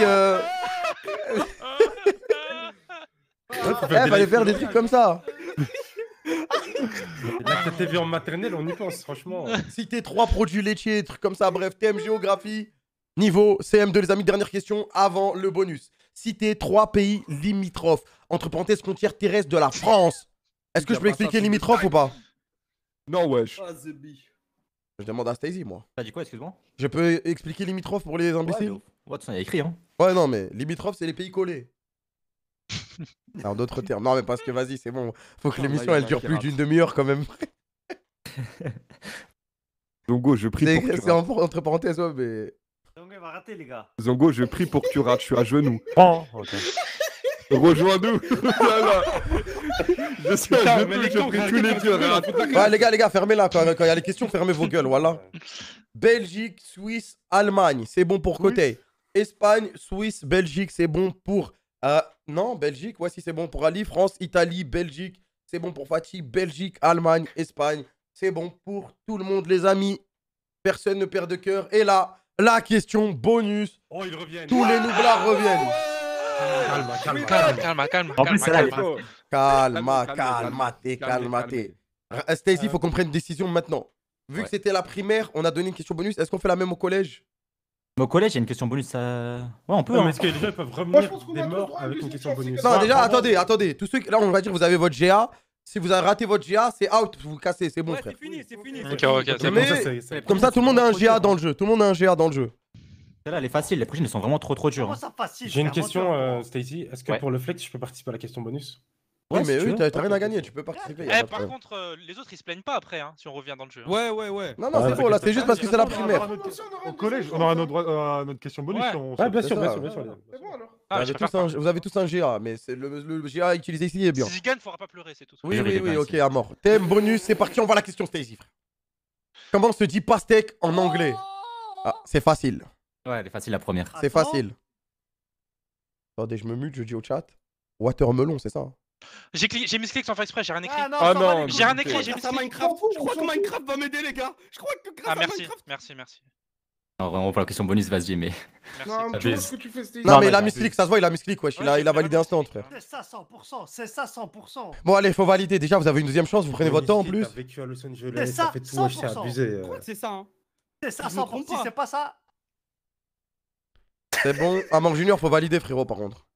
eh, fallait faire des trucs comme ça. La TV en maternelle, on y pense, franchement. Citer trois produits laitiers, trucs comme ça, bref, thème géographie, niveau, CM2, les amis, dernière question avant le bonus. Citer trois pays limitrophes, entre parenthèses, frontières terrestre de la France. Est-ce que je peux expliquer limitrophes ou pas Non, wesh. Ah, je demande à Stacy, moi. T'as dit quoi, excuse-moi Je peux expliquer limitrophes pour les imbéciles Ouais, il y a écrit, hein. Ouais, non, mais limitrophes, c'est les pays collés en d'autres termes. Non, mais parce que vas-y, c'est bon. Faut que l'émission elle dure plus d'une demi-heure quand même. Zongo, je prie pour que tu C'est entre parenthèses, mais. Zongo, va rater, les gars. Zongo, je prie pour que tu rates, je suis à genoux. Rejoins-nous Je suis à genoux, je prie tous les dieux. les gars, les gars, fermez là. Quand il y a les questions, fermez vos gueules, voilà. Belgique, Suisse, Allemagne, c'est bon pour côté. Espagne, Suisse, Belgique, c'est bon pour euh, non, Belgique, ouais, si c'est bon pour Ali, France, Italie, Belgique, c'est bon pour Fatih, Belgique, Allemagne, Espagne, c'est bon pour tout le monde, les amis. Personne ne perd de cœur. Et là, la question bonus. Oh, ils reviennent. Tous les là reviennent. Calme, calme, calme, calme, calme, calma. calme, euh, Stacy, il faut qu'on prenne une décision maintenant. Vu que c'était la primaire, on a donné une question bonus. Est-ce qu'on fait la même au collège mais au collège, il y a une question bonus. Ça... Ouais, on peut. Non, hein. mais est-ce que les gens peuvent revenir des morts avec une question bonus Non, déjà, attendez, attendez. Tous ceux Là, on va dire vous avez votre GA. Si vous avez raté votre GA, c'est out, vous vous cassez, c'est bon, ouais, frère. C'est fini, c'est fini. Comme ça, tout le monde a un GA dans le jeu. Tout le monde a un GA dans le jeu. Celle-là, elle est facile. Les prochaines, sont vraiment trop, trop dures. Hein. J'ai une question, euh, Stacy. Est-ce que pour le flex, je peux participer à la question bonus oui, mais tu oui, t'as rien à gagner, tu peux participer. Eh, par contre, euh, les autres ils se plaignent pas après, hein, si on revient dans le jeu. Hein. Ouais, ouais, ouais. Non, non, ah, c'est faux là, c'est juste parce que c'est la primaire. Au collège, on aura notre euh, question bonus. Ouais, bien sûr, bien sûr, C'est bon alors. Ah, vous, avez tous un GA, mais le, le, GA utilisé ici est bien. Si ne faudra pas pleurer, c'est tout. oui, oui, oui, ok, à mort. Thème, bonus, c'est parti, on voit la question Stacy. Comment se dit pastèque en anglais oh ah, C'est facile. Ouais, elle est facile la première. C'est facile. Attendez, je me mute, je dis au chat. Watermelon, c'est ça hein. J'ai mis clic sans faire exprès, j'ai rien écrit. Ah ah j'ai rien écrit, j'ai Minecraft, je crois que Minecraft va m'aider les gars. Je crois que ah, merci, merci, merci. Non, vraiment, pour la question bonus, vas-y, mais. Non, mais, il a mis clic ça se voit, il a clic wesh. Ouais, il, a, il a validé instant, frère. C'est ça, 100%. C'est ça, 100%. Bon, allez, faut valider. Déjà, vous avez une deuxième chance, vous prenez votre temps en plus. C'est ça fait tout, c'est abusé. Euh. C'est ça, hein C'est ça, 100%. c'est pas ça. C'est bon. À manque junior, faut valider, frérot, par contre.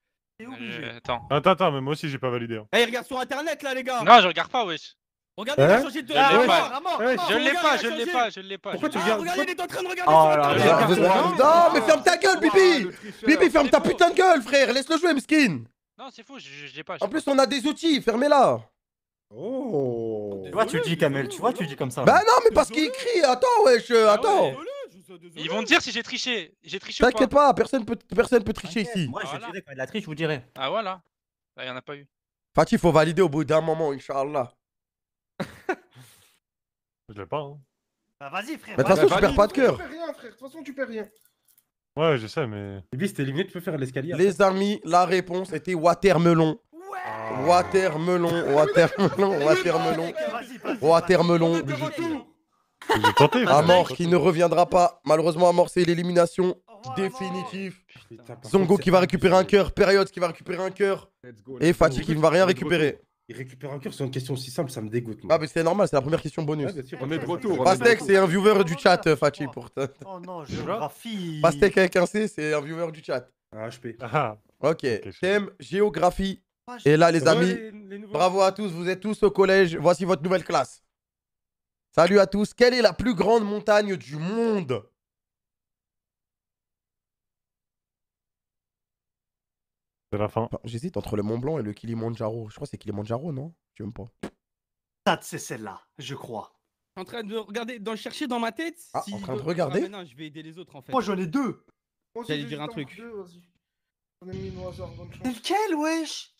Euh, attends. Attends, attends, mais moi aussi j'ai pas validé. Hein. Eh, regarde sur internet là, les gars. Non, je regarde pas, wesh. Regarde, il a hein changé de. Je l'ai ah, eh, pas. Je l'ai pas, je l'ai pas, je l'ai pas. Pourquoi tu ah, il est en train de regarder oh là là, Non, mais ferme ta gueule, Bibi Bibi, ferme ta putain de gueule, frère Laisse le jouer, Mskin Non, c'est faux, je- l'ai pas. En plus, on a des outils, fermez-la Oh Tu vois, tu dis, camel, tu vois, tu dis comme ça. Bah non, mais parce qu'il crie Attends, wesh, euh, ah attends ils vont te dire si j'ai triché. J'ai triché T'inquiète pas, personne peut, personne peut tricher ici. Moi, je quand il y a de la triche, je vous direz. Ah voilà. il y en a pas eu. Fatih, faut valider au bout d'un moment, Inch'Allah. je l'ai pas, hein. Bah vas-y, frère. Mais de toute façon, tu perds bah, pas de cœur. rien, frère. De toute façon, tu perds rien. Ouais, je sais, mais. Bibi, tu peux faire l'escalier. Les amis, la réponse était Watermelon. Watermelon, watermelon, watermelon, watermelon tenté. Amor qui ne reviendra pas. Malheureusement, Amor, c'est l'élimination définitive. Zongo qui va récupérer un cœur. Période qui va récupérer un cœur. Et Fatih qui ne va rien récupérer. Il récupère un cœur sur une question si simple, ça me dégoûte. Ah, mais c'est normal, c'est la première question bonus. Ouais, on retour. Hein. c'est un viewer du chat, oh, Fatih. Pour... Oh non, géographie. avec un C, c'est un viewer du chat. HP. Ah, ah. Ok, thème géographie. Et là, les amis, bravo à tous, vous êtes tous au collège. Voici votre nouvelle classe. Salut à tous. Quelle est la plus grande montagne du monde C'est la fin. J'hésite entre le Mont Blanc et le Kilimanjaro. Je crois que c'est Kilimanjaro, non Tu aimes pas C'est celle-là, je crois. En train de regarder, d'en chercher dans ma tête. Ah, en train de regarder ah, je vais aider les autres en fait. Moi j'en ai deux J'allais dire un truc. C'est lequel, wesh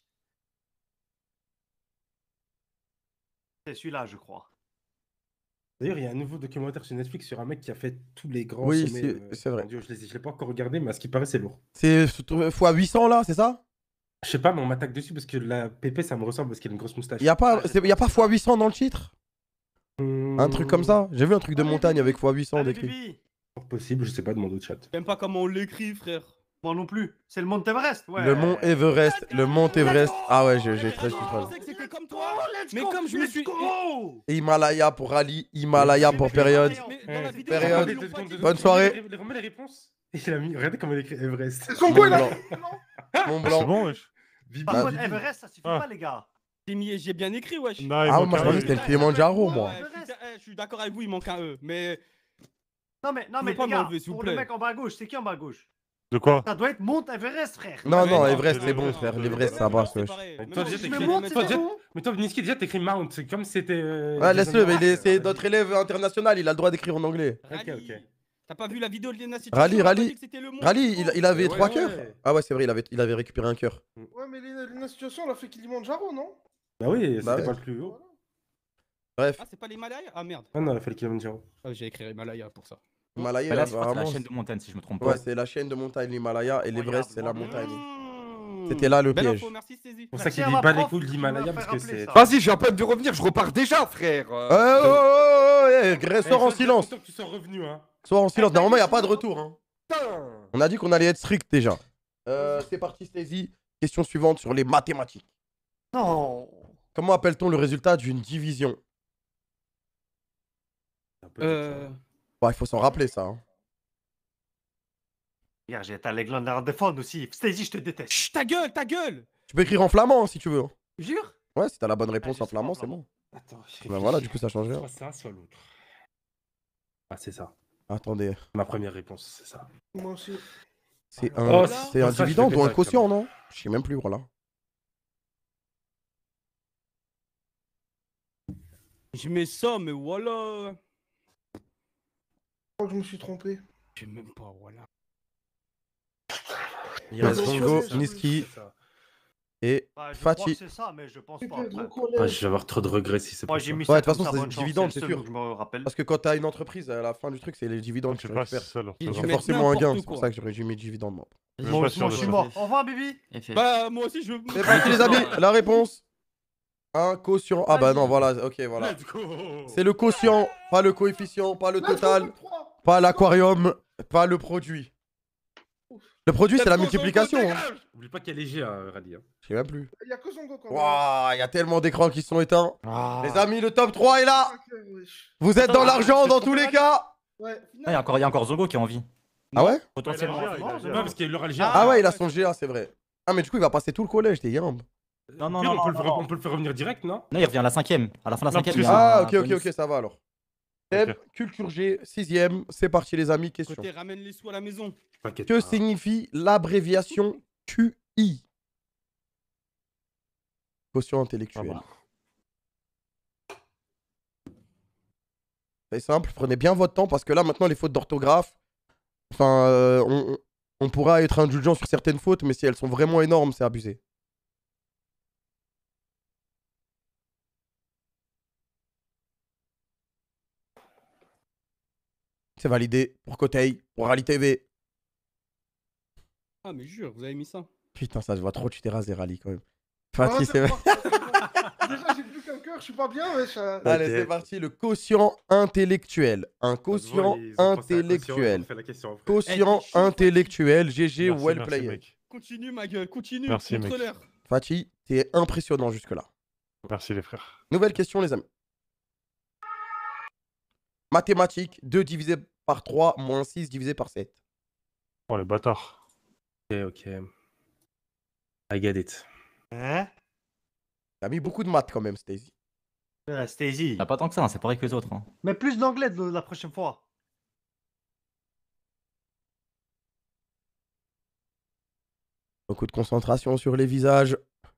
C'est celui-là, je crois. D'ailleurs, il y a un nouveau documentaire sur Netflix sur un mec qui a fait tous les grands oui, sommets. Oui, euh, c'est vrai. je ne l'ai pas encore regardé, mais à ce qui paraît, c'est lourd. C'est x 800 là, c'est ça Je sais pas, mais on m'attaque dessus parce que la PP, ça me ressemble parce qu'il a une grosse moustache. Il n'y a pas x ah, 800 dans le titre Un truc comme ça J'ai vu un truc de montagne avec x800 décrit. possible, je sais pas, de demande au chat. Même pas comment on l'écrit, frère. Moi non plus. C'est le mont Everest. Ouais. Le mont Everest. Le mont Everest. Ah ouais, j'ai très que comme oh, Mais comme je me suis. Himalaya pour Ali. Himalaya pour période. Période. Bonne soirée. Remets les réponses. Regardez comment il écrit Everest. Son quoi là. Mont Blanc. Ah, c'est bon, wesh. Par Everest, ça suffit ah. pas, les gars. J'ai bien écrit, wesh. ah, moi, je pensais e. que c'était le Kilimanjaro, moi. Je suis d'accord avec vous, il manque un E. Mais. Non, mais, non, mais, les gars, pour le mec en bas à gauche, c'est qui en bas à gauche quoi Ça doit être Monte Everest, frère. Non, non, Everest, c'est bon, frère. L'Everest, ça passe. Mais toi, Niski, déjà, t'écris Mount. C'est comme si c'était. Euh, ouais, laisse-le, mais c'est notre élève international. Il a le droit d'écrire en anglais. Ok, ok. T'as pas vu la vidéo de Lena Rally, Rally, Rally, il, il avait trois cœurs. Ah ouais, c'est vrai, il avait, il avait récupéré un cœur. Ouais, mais Lena Situation, elle a fait Kilimanjaro, non Bah oui, bah c'était pas le plus haut. Bref. Ah, c'est pas les l'Himalaya Ah merde. Ah non, elle a fait le Kilimanjaro. Ah, j'ai écrit Malayas pour ça. L'Himalaya, bah c'est la chaîne de montagne, si je me trompe pas. Ouais, c'est la chaîne de montagne, l'Himalaya, et l'Everest, c'est la montagne. Mmh. C'était là le ben piège. C'est pour ça qu'il dit pas les couilles parce que c'est. Vas-y, j'ai un peine de revenir, je repars déjà, frère. Euh, oh, oh, oh, oh eh, eh, eh, sors en silence. tu sois revenu, hein. Sors en silence. Normalement, il n'y a pas de retour. Hein. On a dit qu'on allait être strict déjà. Euh, c'est parti, Stacy. Question suivante sur les mathématiques. Non. Comment appelle-t-on le résultat d'une division euh... Bah, il faut s'en rappeler, ça. hein. j'ai été à en Ardephone aussi. Stacy, je te déteste. Chut, ta gueule, ta gueule Tu peux écrire en flamand hein, si tu veux. Hein. Jure Ouais, si t'as la bonne bah, réponse en flamand, c'est bon. Attends, Bah voilà, du coup, ça change rien. Soit ça, soit l'autre. Ah, c'est ça. Attendez, Ma première réponse, c'est ça. c'est ah, un, c'est ah, un dividende ou un caution quotient, non Je sais même plus, voilà. Je mets ça, mais voilà. Je crois que je me suis trompé. Je sais même pas, voilà. Il reste Bongo, Niski et bah, Fatih. je c'est ça, mais je pense pas. je vais avoir trop de regrets si c'est pas ça. ouais, de toute façon, c'est dividendes, c'est sûr. Parce que quand t'as une entreprise, à la fin du truc, c'est les dividendes que tu faire. Tu fais forcément un gain, c'est pour ça que j'aurais mis dividendes. Moi, moi, je suis mort. Au revoir, Bibi. Bah, moi aussi, je veux. C'est parti, les amis. La réponse un quotient. Ah bah non, voilà, ok, voilà. C'est le quotient, pas le coefficient, pas le total. Pas l'aquarium, pas le produit. Le produit, c'est la multiplication. Hein. Oublie pas qu'il est léger, hein, à Rally. Hein. Je sais même plus. Il y a que même. Waouh, il y a tellement d'écrans qui sont éteints. Ah. Les amis, le top 3 est là. Ah, Vous êtes dans l'argent dans tous les cas. Ouais. Ah, il y, a encore, il y a encore Zongo qui est en vie. Ah ouais Potentiellement. Non, parce qu'il le Ah ouais, il a son GA, c'est vrai. Ah, mais du coup, il va passer tout le collège, t'es yamb. Non, non, non, on, peut le faire, revenir direct, non Non, il revient à la cinquième, à la fin la cinquième. Ah, ok, ok, ok, ça va alors culture G, sixième, c'est parti les amis, question. la maison. Que signifie l'abréviation QI Question intellectuelle. Ah c'est simple, prenez bien votre temps parce que là maintenant les fautes d'orthographe, enfin, euh, on, on pourra être indulgent sur certaines fautes, mais si elles sont vraiment énormes, c'est abusé. validé pour Coteil, pour Rally TV. Ah, mais jure, vous avez mis ça. Putain, ça se voit trop, tu t'es des Rally, quand même. Bah, Patrice, c'est Déjà, j'ai plus qu'un cœur, je suis pas bien, Allez, c'est parti, le quotient intellectuel. Un quotient intellectuel. quotient eh, intellectuel, GG, well played. Continue, ma gueule, continue, merci, mec. Fatih, t'es impressionnant jusque-là. Merci, les frères. Nouvelle question, les amis. Mathématiques, 2 divisé par 3 moins 6 divisé par 7. Oh, le bâtard. Ok, ok. I get it. Hein T'as mis beaucoup de maths quand même, Stacy. Ah, Stacy. T'as pas tant que ça, hein, c'est pareil que les autres. Hein. Mais plus d'anglais la prochaine fois. Beaucoup de concentration sur les visages. Vous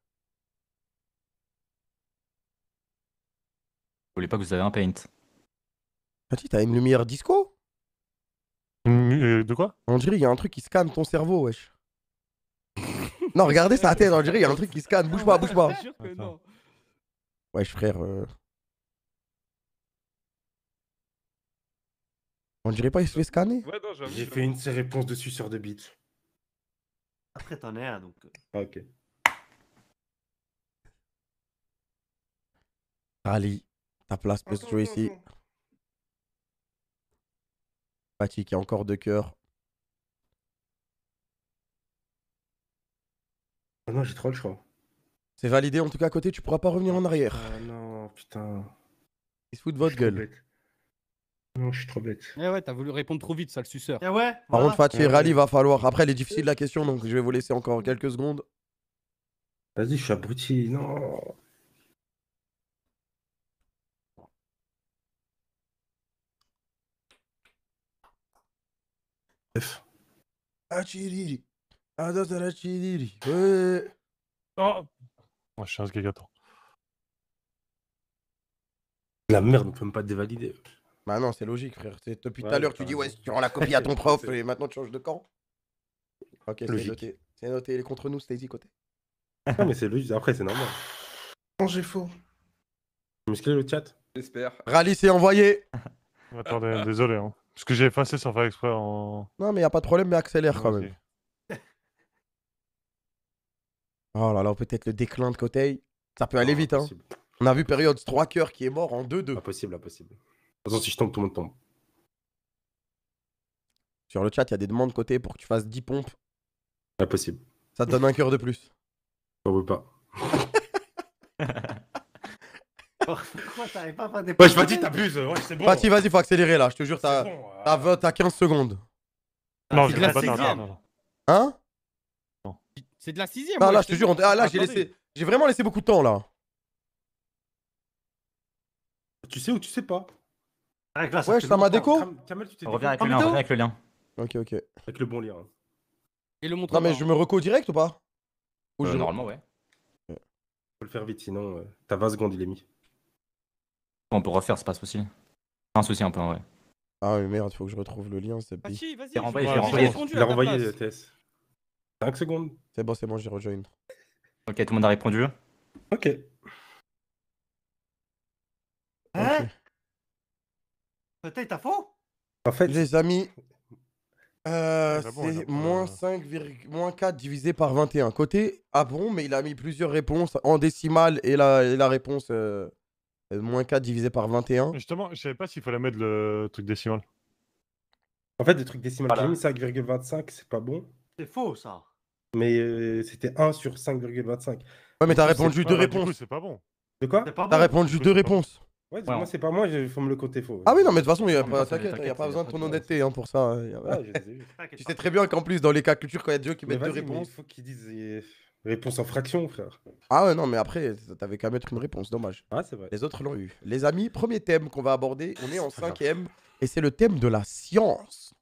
voulez pas que vous avez un paint. t'as une lumière disco euh, de quoi On dirait qu'il y a un truc qui scanne ton cerveau, wesh. non, regardez sa tête, on dirait qu'il y a un truc qui scanne. Bouge pas, bouge pas. ouais Wesh, frère. Euh. On dirait pas il se fait scanner J'ai fait une de suceur réponses dessus sur deux bits. Après, t'en es un donc. Euh. Ah, ok. Ali, ta place peut se jouer ici. Fatih qui a encore de cœur. Ah non, j'ai trop le choix. C'est validé en tout cas à côté, tu pourras pas revenir en arrière. Ah non, putain. Il se fout de votre gueule. Non, je suis trop bête. Eh ouais, t'as voulu répondre trop vite, ça, le suceur. Eh ouais. Par contre, Fatih, eh rallye va falloir. Après, elle est difficile la question, donc je vais vous laisser encore quelques secondes. Vas-y, je suis abruti. Non. Ah, ouais. Oh. La merde, on peut même pas te dévalider. Bah non, c'est logique, frère. depuis tout à l'heure, tu bah dis, ouais, tu rends la copie à ton prof et maintenant tu changes de camp. Ok, c'est noté. C'est noté, il est contre nous, Stacy côté. Non, mais c'est logique, après, c'est normal. j'ai faux. le chat. J'espère. Rally c'est envoyé. Attendez, désolé. Hein. Parce que j'ai effacé sans faire exprès en. Non, mais y a pas de problème, mais accélère quand même. Oh là là, peut-être le déclin de côté. Ça peut aller ah, vite, hein. On a vu période 3 coeurs qui est mort en 2-2. Impossible, impossible. De toute façon, si je tombe, tout le monde tombe. Sur le chat, il y a des demandes côté pour que tu fasses 10 pompes. Impossible. Ça te donne un cœur de plus. On veut pas. Pourquoi t'avais pas à Ouais, je dit, t'abuses. Ouais, c'est bon. Vas-y, vas-y, faut accélérer là. Je te jure, t'as bon, 15 euh, secondes. Ah, hein non, c'est de la 6ème Hein C'est de la sixième. Ah, là, je te jure, là, j'ai laissé. J'ai vraiment laissé beaucoup de temps là. Tu sais ou tu sais pas ah, Ouais, ça m'a déco. Kamel, tu t'es avec, le lien, avec le lien. Ok, ok. Avec le bon lien. Hein. Et le montre. Non, mais je me reco direct ou pas ou euh, Normalement, ouais. Faut le faire vite, sinon euh, t'as 20 secondes, il est mis. On peut refaire, c'est pas un souci. Un souci un peu, en vrai. Ah oui, merde, faut que je retrouve le lien, c'est Ah vas-y, je y l'ai renvoyé. la 5 secondes. C'est bon, c'est bon, j'ai rejoint. Ok, tout le monde a répondu. Ok. Hein Peut-être t'as faux En fait, Les amis, euh, bah c'est moins 5, 4 divisé par 21. Côté, ah bon, mais il a mis plusieurs réponses en décimale et la, la réponse euh, euh, moins 4 divisé par 21. Justement, je savais pas s'il fallait mettre le truc décimal. En fait, le truc décimal j'ai mis 5,25, c'est pas bon. C'est faux ça. Mais euh, c'était 1 sur 5,25. Ouais, mais t'as répondu deux réponses. C'est pas bon. De quoi T'as répondu deux réponses. Ouais, moi c'est pas moi, je faut le côté faux. Ah oui, non, mais de toute façon, il n'y a, pas besoin de ton honnêteté hein, pour ça. tu sais très bien qu'en plus, dans les cas culture, quand il y a des gens qui mettent deux réponses. Il faut qu'ils disent. Euh, Réponse en fraction, frère. Ah ouais, non, mais après, t'avais qu'à mettre une réponse, dommage. Ah, c'est vrai. Les autres l'ont eu. Les amis, premier thème qu'on va aborder, on est en cinquième, et c'est le thème de la science.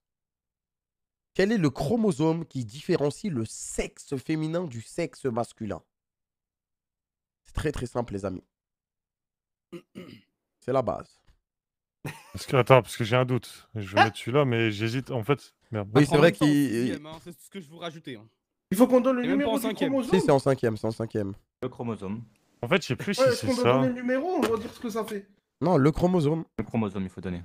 Quel est le chromosome qui différencie le sexe féminin du sexe masculin C'est très très simple, les amis. C'est la base. attends, parce que j'ai un doute. Je vais mettre celui-là, mais j'hésite. En fait, Oui, c'est vrai qu'il. Hein, c'est ce que je vous rajouter. Hein. Il faut qu'on donne le numéro du chromosome. Si, c'est en cinquième, c'est en cinquième. Le chromosome. En fait, je sais plus si c'est ça. donner le numéro On doit dire ce que ça fait. Non, le chromosome. Le chromosome, il faut donner.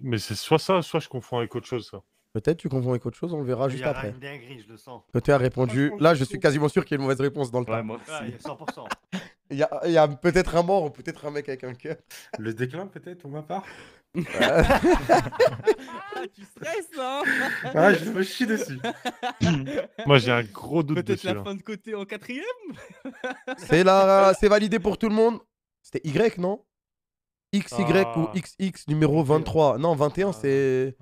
Mais c'est soit ça, soit je confonds avec autre chose, ça. Peut-être tu confonds avec autre chose, on le verra juste après. je le sens. Côté a répondu. Là, je suis quasiment sûr qu'il y a une mauvaise réponse dans le ouais, 100%. il y a, a peut-être un mort ou peut-être un mec avec un cœur. Le déclin, peut-être, pour ma part. tu stresses, non hein. ah, Je me chie dessus. moi, j'ai un gros doute Peut-être la fin de côté en quatrième C'est la... validé pour tout le monde. C'était Y, non XY ou XX ah. numéro 23. Non, 21, ah. c'est.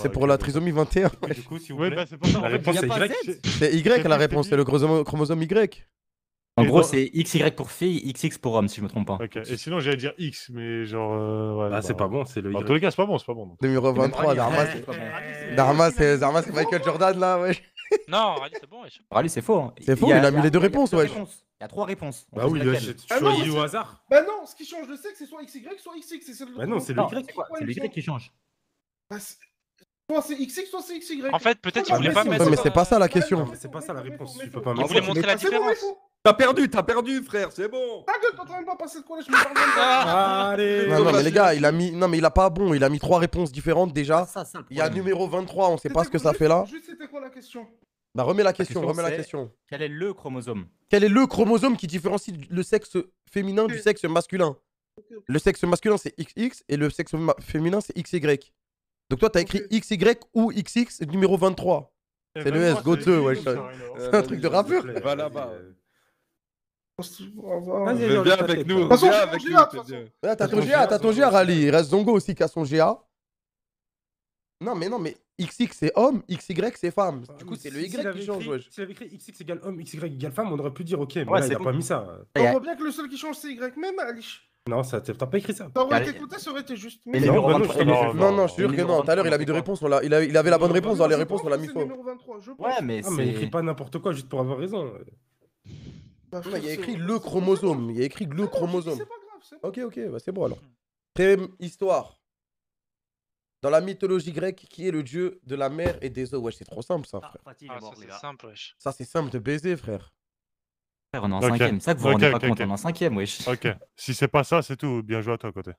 c'est pour la trisomie 21. Du coup, si vous c'est La réponse, c'est Y. C'est Y la réponse, c'est le chromosome Y. En gros, c'est XY pour fille, XX pour homme, si je me trompe pas. et sinon, j'allais dire X, mais genre. Euh, ah, c'est bah, pas bon, c'est le. En tous les cas, c'est pas bon, c'est pas bon. Numéro 23, Darma, c'est. c'est Michael Jordan, là, ouais non, Rally, c'est bon. wesh. Rally, c'est faux. Hein. C'est faux, il a mis les deux réponses, ouais. Il y a trois réponses. Bah oui, laquelle. tu ah au hasard. Bah non, ce qui change de sexe, c'est soit XY, soit XX. C'est Bah non, c'est le Y. c'est le Y qui change. Bah, c'est- soit c'est XX, soit c'est XY. En fait, peut-être ah, qu'il voulait pas mettre. mais c'est pas ça la question. C'est pas ça la réponse. Tu peux pas Il voulait montrer la différence. T'as perdu, t'as perdu, frère, c'est bon. t'as pas passé de collège, je me ah, Non, non, mais les gars, il a mis, non, mais il a pas bon, il a mis trois réponses différentes déjà. il y a numéro 23, on sait pas ce que ça fait là. Juste, c'était quoi la question Bah, remets la question, remets la question. Quel est le chromosome Quel est le chromosome qui différencie le sexe féminin du sexe masculin Le sexe masculin, c'est XX et le sexe féminin, c'est XY. Donc toi, t'as écrit XY ou XX numéro 23. Eh c'est ben, le S, go C'est un truc de rappeur. Vas-y, viens avec nous. De toute façon, avec nous. T'as ton GA, t'as ton GA, Rally. Il reste Zongo aussi qui a son GA. Non, mais non, mais XX c'est homme, XY c'est femme. Bah, du coup, c'est le Y qui change. Si Si avait écrit XX égale homme, XY égale femme, on aurait pu dire ok, mais là, il a pas mis ça. On voit bien que le seul qui change c'est Y, même Alish. Non, t'as pas écrit ça. T'aurais été content, ça aurait été juste. Bah non, non, je suis sûr que non. Tout à l'heure, il avait des réponses, il avait la bonne réponse dans les réponses, on l'a mis faux. Ouais, mais c'est. écrit pas n'importe quoi juste pour avoir raison. Bah, il y a écrit le chromosome. Il y a écrit le chromosome. C'est pas grave. c'est Ok, ok, bah c'est bon alors. Prime histoire. Dans la mythologie grecque, qui est le dieu de la mer et des eaux Ouais, c'est trop simple ça, ah, frère. Ah, ça, c'est simple, Ça, c'est simple de baiser, frère. Frère, on est en cinquième. Ça que vous rendez pas compte, on est en cinquième, wesh. Ok. Si c'est pas ça, c'est tout. Bien joué à toi, côté.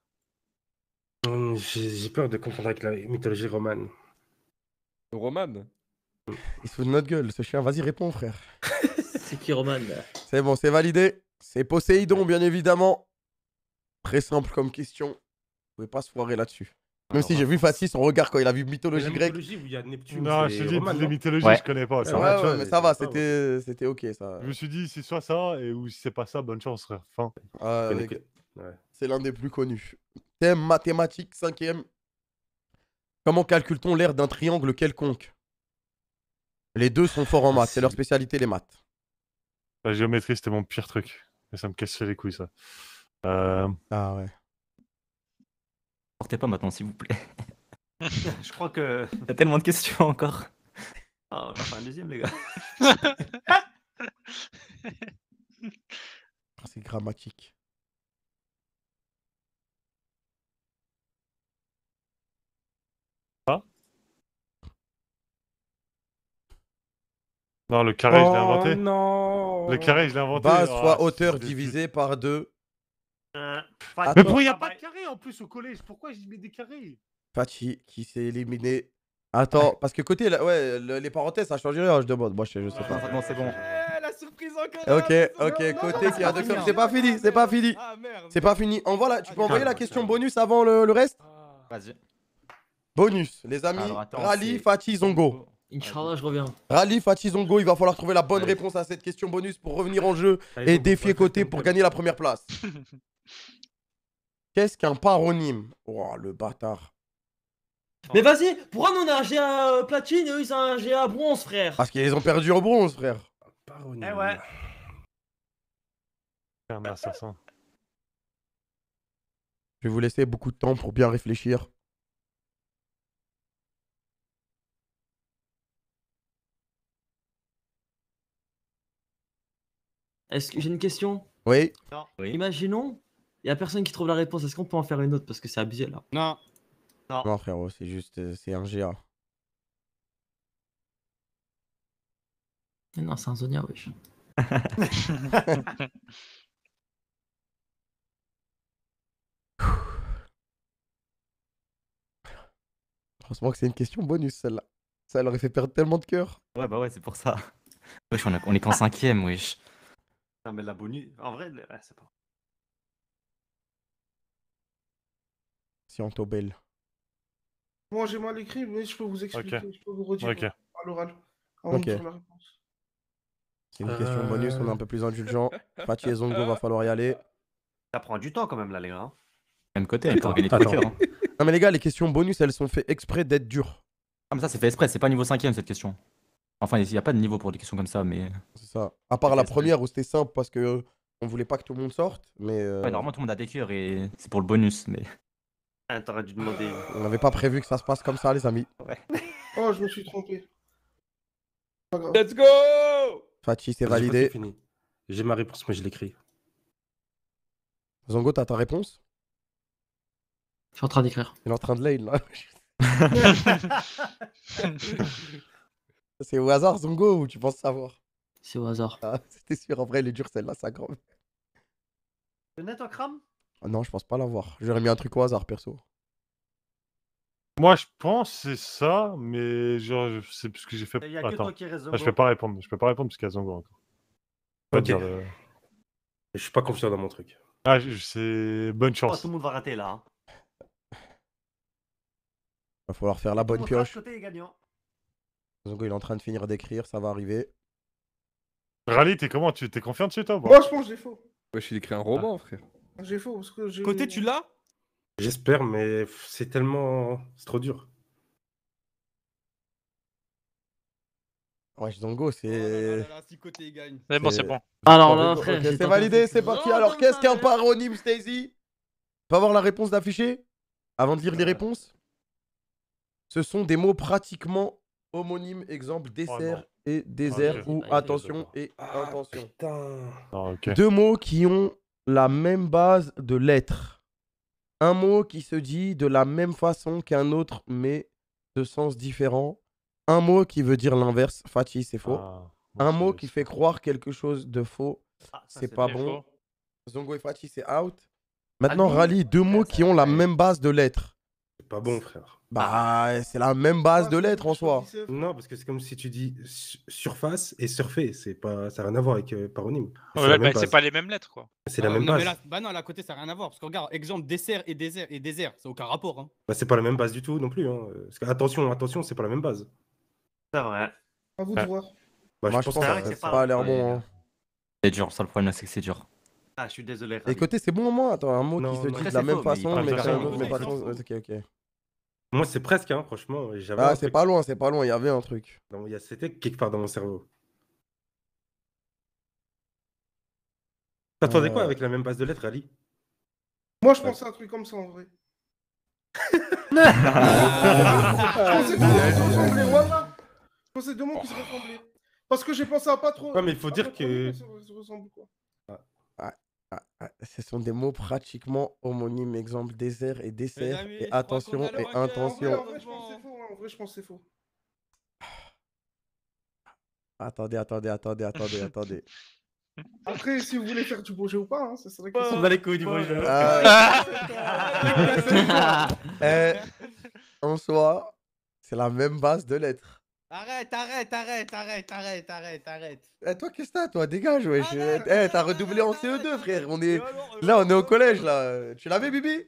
Hum, j'ai peur de confondre avec la mythologie romane. Romane Il se fout de notre gueule, ce chien. Vas-y, réponds, frère. C'est Roman C'est bon, c'est validé. C'est Poséidon, bien évidemment. Très simple comme question. Vous pouvez pas se foirer là-dessus. Même si j'ai euh, vu facile son regard quand il a vu mythologie grecque. Mythologie il y a Neptune. Non, je dis, Roman, mythologies, je connais pas. Ça mais ça va, c'était, c'était ok ça. Je me suis dit, c'est soit ça, ou si c'est pas ça, bonne chance, frère. Ah, c'est l'un des plus connus. Thème mathématique, cinquième. Comment calcule-t-on l'aire d'un triangle quelconque Les deux sont forts en maths, c'est leur spécialité les maths. La géométrie, c'était mon pire truc. Et ça me cassait les couilles, ça. Euh... Ah ouais. Portez pas maintenant, s'il vous plaît. Je crois que. T'as tellement de questions encore. Oh, un deuxième, les gars. C'est grammatique. Non, le carré, je l'ai oh, inventé. Non. Le carré, je l'ai inventé. Base soit oh, hauteur divisée par 2. Euh, mais pourquoi il n'y a ah, pas de bah, carré en plus au collège Pourquoi je mets des carrés Fati qui s'est éliminé. Attends, parce que côté, ouais, les parenthèses, ça change rien, je demande. Moi, je sais, je sais pas. Non, c'est bon. La surprise encore Ok, ok, côté ah, C'est pas fini, c'est pas fini. c'est pas fini. tu peux envoyer la question bonus avant le, reste ah, Vas-y. Bonus, les amis. Rally, Fatih, Zongo. Inch'Allah, je reviens. Rally Fatizongo, il va falloir trouver la bonne réponse à cette question bonus pour revenir en jeu et défier côté pour gagner la première place. Qu'est-ce qu'un paronyme Oh, le bâtard. Mais vas-y, pourquoi nous on a un GA euh, platine et eux ils ont un GA bronze, frère ah, Parce qu'ils ont perdu en bronze, frère. Paronyme. Eh ouais. Je vais vous laisser beaucoup de temps pour bien réfléchir. Est-ce que j'ai une question Oui. Imaginons, il y a personne qui trouve la réponse. Est-ce qu'on peut en faire une autre parce que c'est abusé là Non. Non. frérot, c'est juste euh, c'est un GA. Non, c'est un Zonia, wesh. Franchement que c'est une question bonus celle-là. Ça leur a fait perdre tellement de cœur. Ouais bah ouais, c'est pour ça. Wesh, on, est qu'en cinquième, wesh. Non, mais la bonus. En vrai, ouais c'est pas. Tobel. Moi, j'ai mal écrit, mais je peux vous expliquer, je peux vous redire Ok. Euh, l'oral. C'est une question bonus, on est un peu plus indulgent. Fatih et Zongo, va falloir y aller. Ça prend du temps quand même, là, les gars. Hein. Même côté, elle peut hein. Non mais les gars, les questions bonus, elles sont faites exprès d'être dures. Ah, mais ça, c'est fait exprès, c'est pas niveau 5ème cette question. Enfin, il n'y a pas de niveau pour des questions comme ça, mais. C'est ça. À part la première où c'était simple parce que euh, on voulait pas que tout le monde sorte, mais. Euh, normalement tout le monde a des cœurs et c'est pour le bonus, mais. Ah, t'aurais demander. On n'avait pas prévu que ça se passe comme ça, les amis. Ouais. oh, je me suis trompé. Let's go Fatih, c'est validé. J'ai ma réponse, mais je l'écris. Zongo, t'as ta réponse Je suis en train d'écrire. Il est en train de lire, là. C'est au hasard, Zongo, ou tu penses savoir C'est au hasard. Ah, C'était sûr, en vrai, elle est dure celle-là, ça grave. Le net en non, je pense pas l'avoir. J'aurais mis un truc au hasard, perso. Moi, je pense c'est ça, mais genre, c'est parce que j'ai fait. Il y a que Attends. toi qui reste ah, je peux pas répondre, je peux pas répondre parce qu'il y a Zongo encore. Je peux dire le- euh, Je suis pas confiant dans mon truc. Ah, c'est bonne chance. tout le monde va rater là. Hein. Va falloir faire la bonne pioche il est en train de finir d'écrire, ça va arriver. Rally, t'es comment Tu t'es confiant de toi Moi, je pense que j'ai faux. je suis écrit un roman, ah. frère. J'ai faux parce que j'ai. Côté, tu l'as J'espère, mais c'est tellement. C'est trop dur. Ouais, Zongo, oh c'est. l'autre côté il gagne. C'est bon, c'est bon. Alors ah là, frère. c'est validé, c'est parti. Oh, Alors, qu'est-ce qu'un paronyme, Stacy Pas avoir la réponse d'afficher Avant de lire les réponses Ce sont des mots pratiquement homonyme, exemple, oh dessert et ah, désert ou ah, attention et ah, Deux mots qui ont la même base de lettres. Un mot qui se dit de la même façon qu'un autre, mais de sens différent. Un mot qui veut dire l'inverse. Fati, c'est faux. un mot qui fait croire quelque chose de faux. c'est pas bon. Zongo et Fati, c'est out. Maintenant, Rally, deux mots qui ont la même base de lettres pas bon, frère. Bah, c'est la même base de lettres en soi. Non, parce que c'est comme si tu dis surface et surfer. C'est pas, ça n'a rien à voir avec euh, paronyme. c'est pas les mêmes lettres, quoi. C'est la ah, même base. bah non, là à côté, ça n'a rien à voir. Parce que regarde, exemple, dessert et désert et désert, ça n'a aucun rapport. Hein. Bah, c'est pas la même base du tout non plus. Hein. attention, attention, c'est pas la même base. C'est vrai. À vous de voir. Bah, Moi, je, pense que ça pas l'air bon. Hein. C'est dur, ça le problème, c'est que c'est dur. Ah, je suis désolé. Écoutez c'est bon au moins Attends, un mot qui se dit de la même façon, mais, pas. Ok, ok. Moi, c'est presque, hein, franchement. Ah, c'est pas loin, c'est pas loin, il y avait un truc. Non, C'était quelque part dans mon cerveau. T'attendais quoi euh. avec la même base de lettres, Ali Moi, je pensais à un truc comme ça en vrai. Je pensais deux mots qui se ressemblaient, Je pensais deux se ressemblaient. Parce que j'ai pensé à pas trop. Ouais, mais il faut dire que. se Ouais. Ah, ah, ce sont des mots pratiquement homonymes. Exemple désert et dessert. et attention et euh, intention. En vrai, je pense c'est faux. Hein, attendez, attendez, attendez, attendez, attendez. Après, si vous voulez faire du bon jeu ou pas, ça hein, serait On va les couilles du bon jeu. Ah eh, en soi, c'est la même base de lettres. Arrête, arrête, arrête, arrête, arrête, arrête, arrête. Eh, toi, qu'est-ce que t'as, toi Dégage, wesh. Ah, eh, t'as redoublé en CE2, frère. On est... Là, on est au collège, là. Tu l'avais, Bibi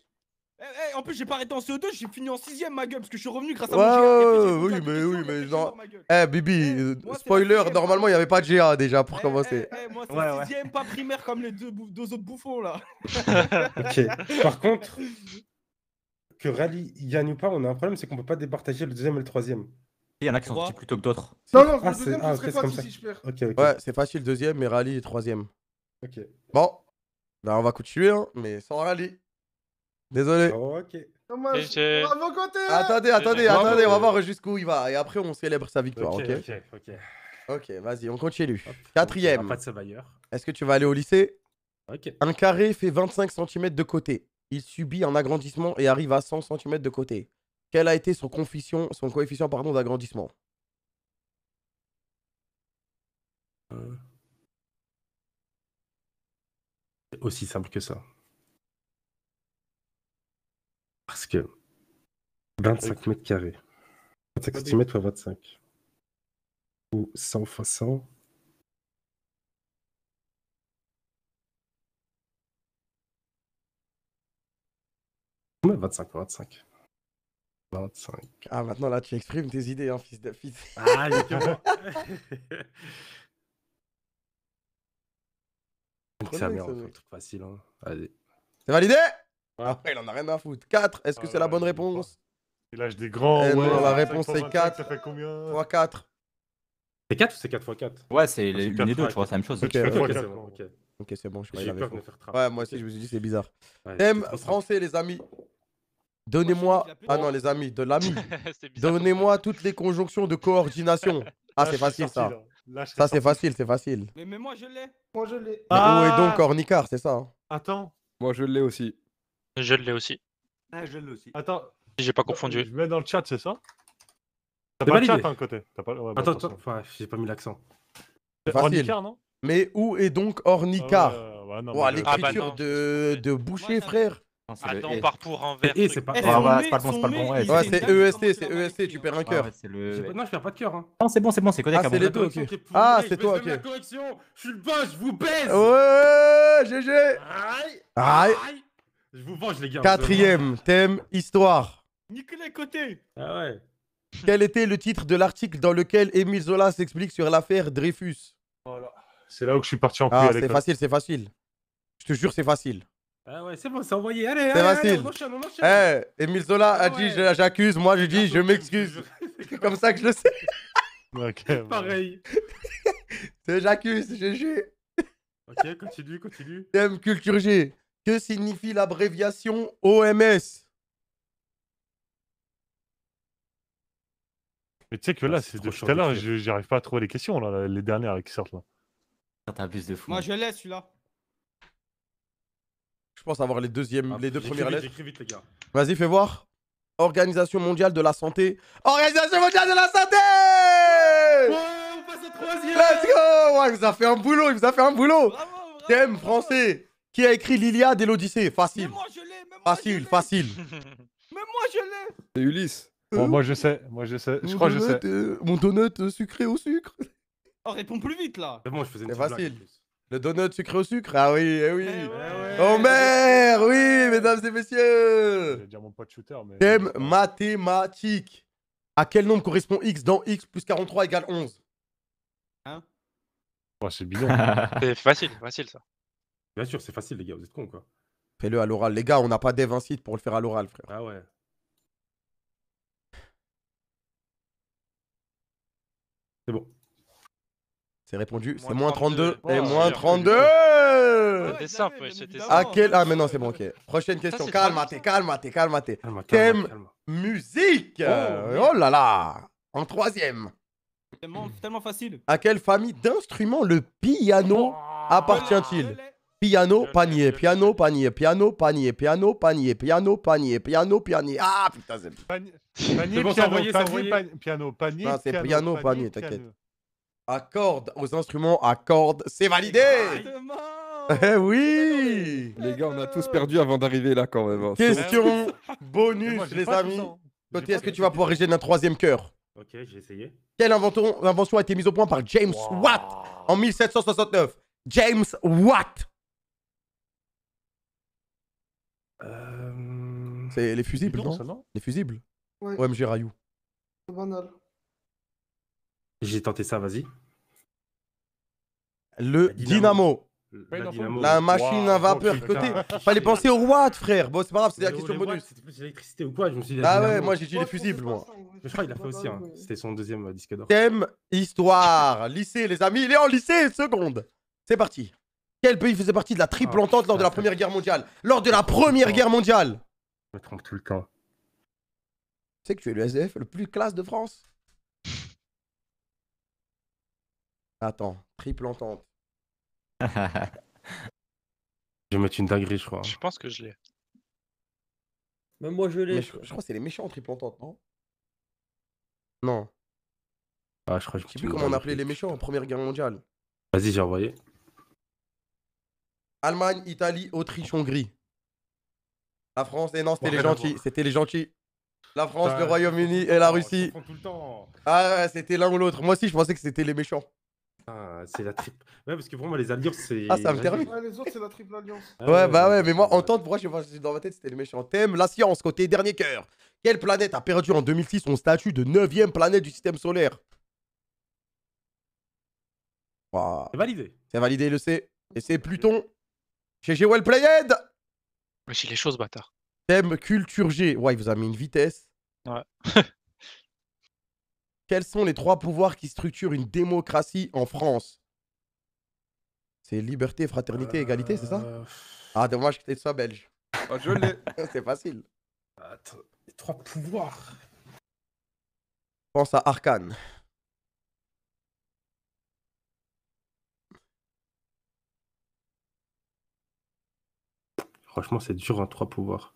eh, eh, en plus, j'ai pas arrêté en CE2, j'ai fini en 6ème, ma gueule, parce que je suis revenu grâce à mon GA. oui, mais oui, mais genre. Eh, Bibi, eh, euh, spoiler, normalement, il n'y avait pas de GA déjà pour commencer. Eh, moi, eh, c'est pas primaire comme les deux, autres bouffons là. ok. Par contre, que Rally a ou pas, on a un problème, c'est qu'on peut pas départager le deuxième et le troisième. Il y en a qui sont plus que d'autres. Non, non, deuxième, si je perds. Ouais, c'est facile, deuxième, mais rallye est troisième. Ok. Bon, on va continuer, hein, mais sans rallye. Désolé. ok. Hein. Attendez, attendez, attendez, on va voir jusqu'où il va. Et après, on célèbre sa victoire, ok Ok, ok. Ok, vas-y, on continue. Quatrième. Pas de Est-ce que tu vas aller au lycée Ok. Un carré fait 25 cm de côté. Il subit un agrandissement et arrive à 100 cm de côté. Quel a été son, coefficient, son coefficient euh. Aussi simple que ça. Parce que 25 mètres carrés. 25 cm x 25. Ou 100 x 100. Combien 25 25. 25. Ah, maintenant là, tu exprimes tes idées, hein, fils de fils. Ah, C'est un truc facile. Hein. Allez. C'est validé Après, ah il en a rien à foutre. 4, est-ce que ah c'est la bonne réponse Il lâche des grands. Eh ouais, la réponse c'est 4. Ça fait combien x 4. C'est 4 ou c'est 4 x 4 Ouais, c'est l'une ah, et deux, je crois, c'est la même chose. Ok, c'est bon, ok. c'est bon, je suis pas. Ouais, moi aussi, je me suis dit, c'est bizarre. Thème français, les amis. Donnez-moi. Ah non, les amis, de l'ami. Donnez-moi toutes les conjonctions de coordination. Ah, c'est facile ça. Ça, c'est facile, c'est facile. Mais, moi, je l'ai. Moi, je l'ai. Ah Où est donc ah. Ornicar, c'est ça hein Attends. Moi, je l'ai aussi. Je l'ai aussi. Ah, je l'ai aussi. Attends. J'ai pas confondu. Je mets dans le chat, c'est ça hein, T'as pas le chat, hein, côté. pas... attends, attends. Enfin, j'ai pas mis l'accent. C'est facile. Ornicar, non mais où est donc Ornicar euh, ah L'écriture bah, de, Boucher, frère. Attends, e on part pour un e, eh, C'est pas, le bon, c'est pas bon. E, ouais, c'est EST, c'est EST, tu perds un cœur. Non, je perds pas de cœur. Hein. Non, c'est bon, c'est bon, c'est codec. Ah, c'est les deux, ok. Ah, c'est toi, ok. Je suis le boss, je vous baise. Ouais, GG. Aïe. Aïe Je vous venge, les gars. Quatrième thème, histoire. Nicolas Côté. Ah ouais. Quel était le titre de l'article dans lequel Émile Zola s'explique sur l'affaire Dreyfus Voilà. C'est là où je suis parti en couille. Ah, c'est facile, c'est facile. Je te jure, c'est facile. Ah ouais, c'est bon, c'est envoyé. Allez, allez, allez, on enchaîne, on enchaîne. Eh, Emile Zola a dit j'accuse, moi je dis je ah, m'excuse. C'est comme ça que je le sais. Ok. Pareil. C'est j'accuse, GG. Ok, continue, continue. Thème culture G. Que signifie l'abréviation OMS Mais tu sais que là, ah, c'est de tout à l'heure, j'arrive pas à trouver les questions, là, les dernières qui sortent là. plus de fou. Moi, je laisse celui-là. Je pense avoir les, deuxièmes, ah, les deux premières lettres. Vas-y, fais voir. Organisation mondiale de la santé. Organisation mondiale de la santé ouais, on passe au troisième Let's go il vous a fait un boulot, il vous a fait un boulot Thème français Qui a écrit l'Iliade et l'Odyssée Facile. Moi, je facile, facile. Mais moi je l'ai C'est Ulysse euh, bon, moi je sais, moi je sais, je crois que je sais. mon donut euh, euh, sucré au sucre Oh, réponds plus vite là C'est bon, je faisais facile. Le donut sucré au sucre Ah oui, eh oui. Oh eh mer oui, mesdames et messieurs. Je vais dire mon pote shooter, mais. Thème mathématique. À quel nombre correspond x dans x plus 43 égale 11 Hein oh, C'est bidon. c'est facile, facile ça. Bien sûr, c'est facile, les gars, vous êtes cons quoi. Fais-le à l'oral. Les gars, on n'a pas dev site pour le faire à l'oral, frère. Ah ouais. C'est bon. C'est répondu, c'est moins 32. Et oh, moins 32 C'était simple, c'était simple. Ah, mais non, c'est bon, ok. Prochaine question. calme-toi, calme-toi, calme-toi. Thème musique. Oh, oh là là. En troisième. Tellement, tellement, facile. À quelle famille d'instruments le piano oh. appartient-il Piano, panier, piano, panier, piano, panier, piano, panier, piano, panier, piano, panier. Ah putain, c'est. Panier, panier, piano, panier, piano, panier. C'est piano, panier, t'inquiète. Accorde aux instruments à c'est validé Eh oui Les gars, on a tous perdu avant d'arriver là quand même. Hein. Question eh bonus, les amis. est-ce que tu vas pouvoir régler d'un troisième cœur Ok, j'ai essayé. Quelle invention, a été mise au point par James Watt en 1769 James Watt euh, C'est les fusibles, non, Les fusibles OMG Rayou. Banal. J'ai tenté ça, vas-y le Dynamo. La, machine à vapeur oh, côté. Fallait penser au Watt, frère. Bon, c'est pas grave, c'est la question bonus. C'était plus l'électricité ou quoi Je me suis dit, Ah ouais, moi j'ai dit les fusibles, moi. Je crois qu'il a fait aussi. Hein. C'était son deuxième euh, disque d'or. Thème histoire. lycée, les amis. Il est en lycée, seconde. C'est parti. Quel pays faisait partie de la triple ah, entente lors de la Première Guerre mondiale Lors de la Première oh. Guerre mondiale Je me trompe tout le temps. Tu sais que tu es le SDF le plus classe de France Attends, triple entente. Je vais mettre une dinguerie, je crois. Je pense que je l'ai. Mais moi, je l'ai. Je, crois que c'est les méchants en triple non Non. Ah, je crois sais plus comment on appelait les méchants en Première Guerre mondiale. Vas-y, j'ai envoyé. Allemagne, Italie, Autriche, Hongrie. La France, et eh non, c'était les gentils. C'était les gentils. La France, le Royaume-Uni et la Russie. Ah, c'était l'un ou l'autre. Moi aussi, je pensais que c'était les méchants. Ah, c'est la triple. Ouais, parce que pour moi, les alliances, c'est. Ah, ça me termine. Ouais, les autres, c'est la triple alliance. Ah, ouais, bah ouais, mais moi, entendre, pour moi, je, dans ma tête, c'était le méchant Thème, la science, côté dernier cœur. Quelle planète a perdu en 2006 son statut de 9 planète du système solaire wow. C'est validé. C'est validé, le C. Et c'est Pluton. Chez G. Well Played Mais j'ai les choses, bâtard. Thème culture G. Ouais, il vous a mis une vitesse. Ouais. Quels sont les trois pouvoirs qui structurent une démocratie en France C'est liberté, fraternité, euh, égalité, c'est ça Ah, dommage que tu sois belge. Ah, je c'est facile. les trois pouvoirs. Pense à Arkane. Franchement, c'est dur en hein, trois pouvoirs.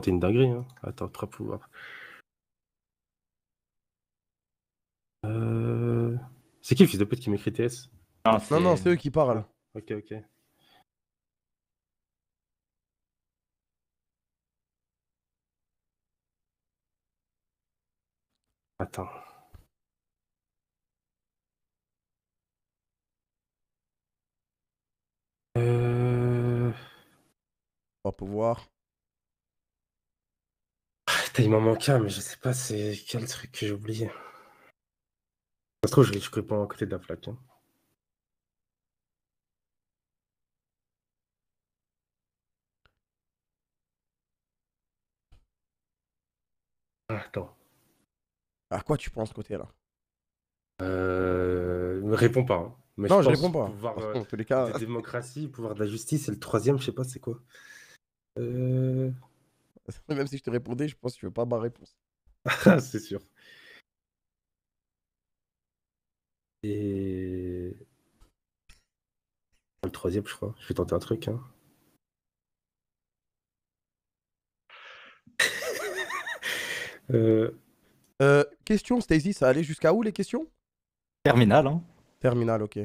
tenter une dinguerie. Hein. Attends, trois pouvoir. Euh... C'est qui le fils de pute qui m'écrit TS ah, Non, non, c'est eux qui parlent. Ok, ok. Attends. Euh... On va pouvoir. Il m'en manque mais je sais pas c'est quel truc que j'ai oublié. Ça trouve, je réponds pas à côté de la hein. ah, Attends. À quoi tu penses côté là euh... Réponds pas. Hein. Mais non, je, réponds pas. Pouvoir, euh, les cas... démocratie, pouvoir de la justice, et le troisième, je sais pas, c'est quoi. Euh... Même si je te répondais, je pense que tu veux pas ma réponse. c'est sûr. Et. Le troisième, je crois. Je vais tenter un truc. Hein. Euh. Euh, question, Stacy, ça allait jusqu'à où les questions Terminal, hein. Terminal, ok.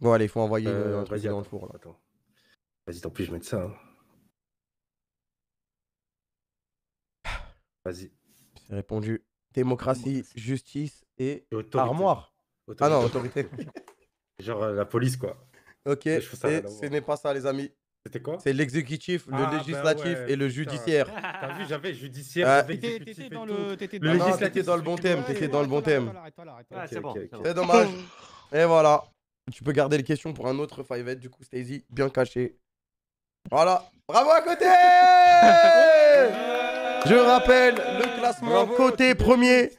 Bon, allez, il faut envoyer euh, président y dans four. Vas-y, tant pis, je mets ça. Hein. Vas-y. C'est répondu. Démocratie, justice et armoire. Ah non, autorité. Genre euh, la police, quoi. Ok, et hein. ce n'est pas ça, les amis. C'était quoi C'est l'exécutif, le ah, législatif ben et le judiciaire. T'as vu, j'avais judiciaire. Euh, T'étais dans, le... dans, dans le bon thème. T'étais dans le bon thème. C'est dommage. Et voilà. Tu peux garder les questions pour un autre 5 du coup, Stacy, bien caché. Voilà, bravo à côté Je rappelle le classement côté premier,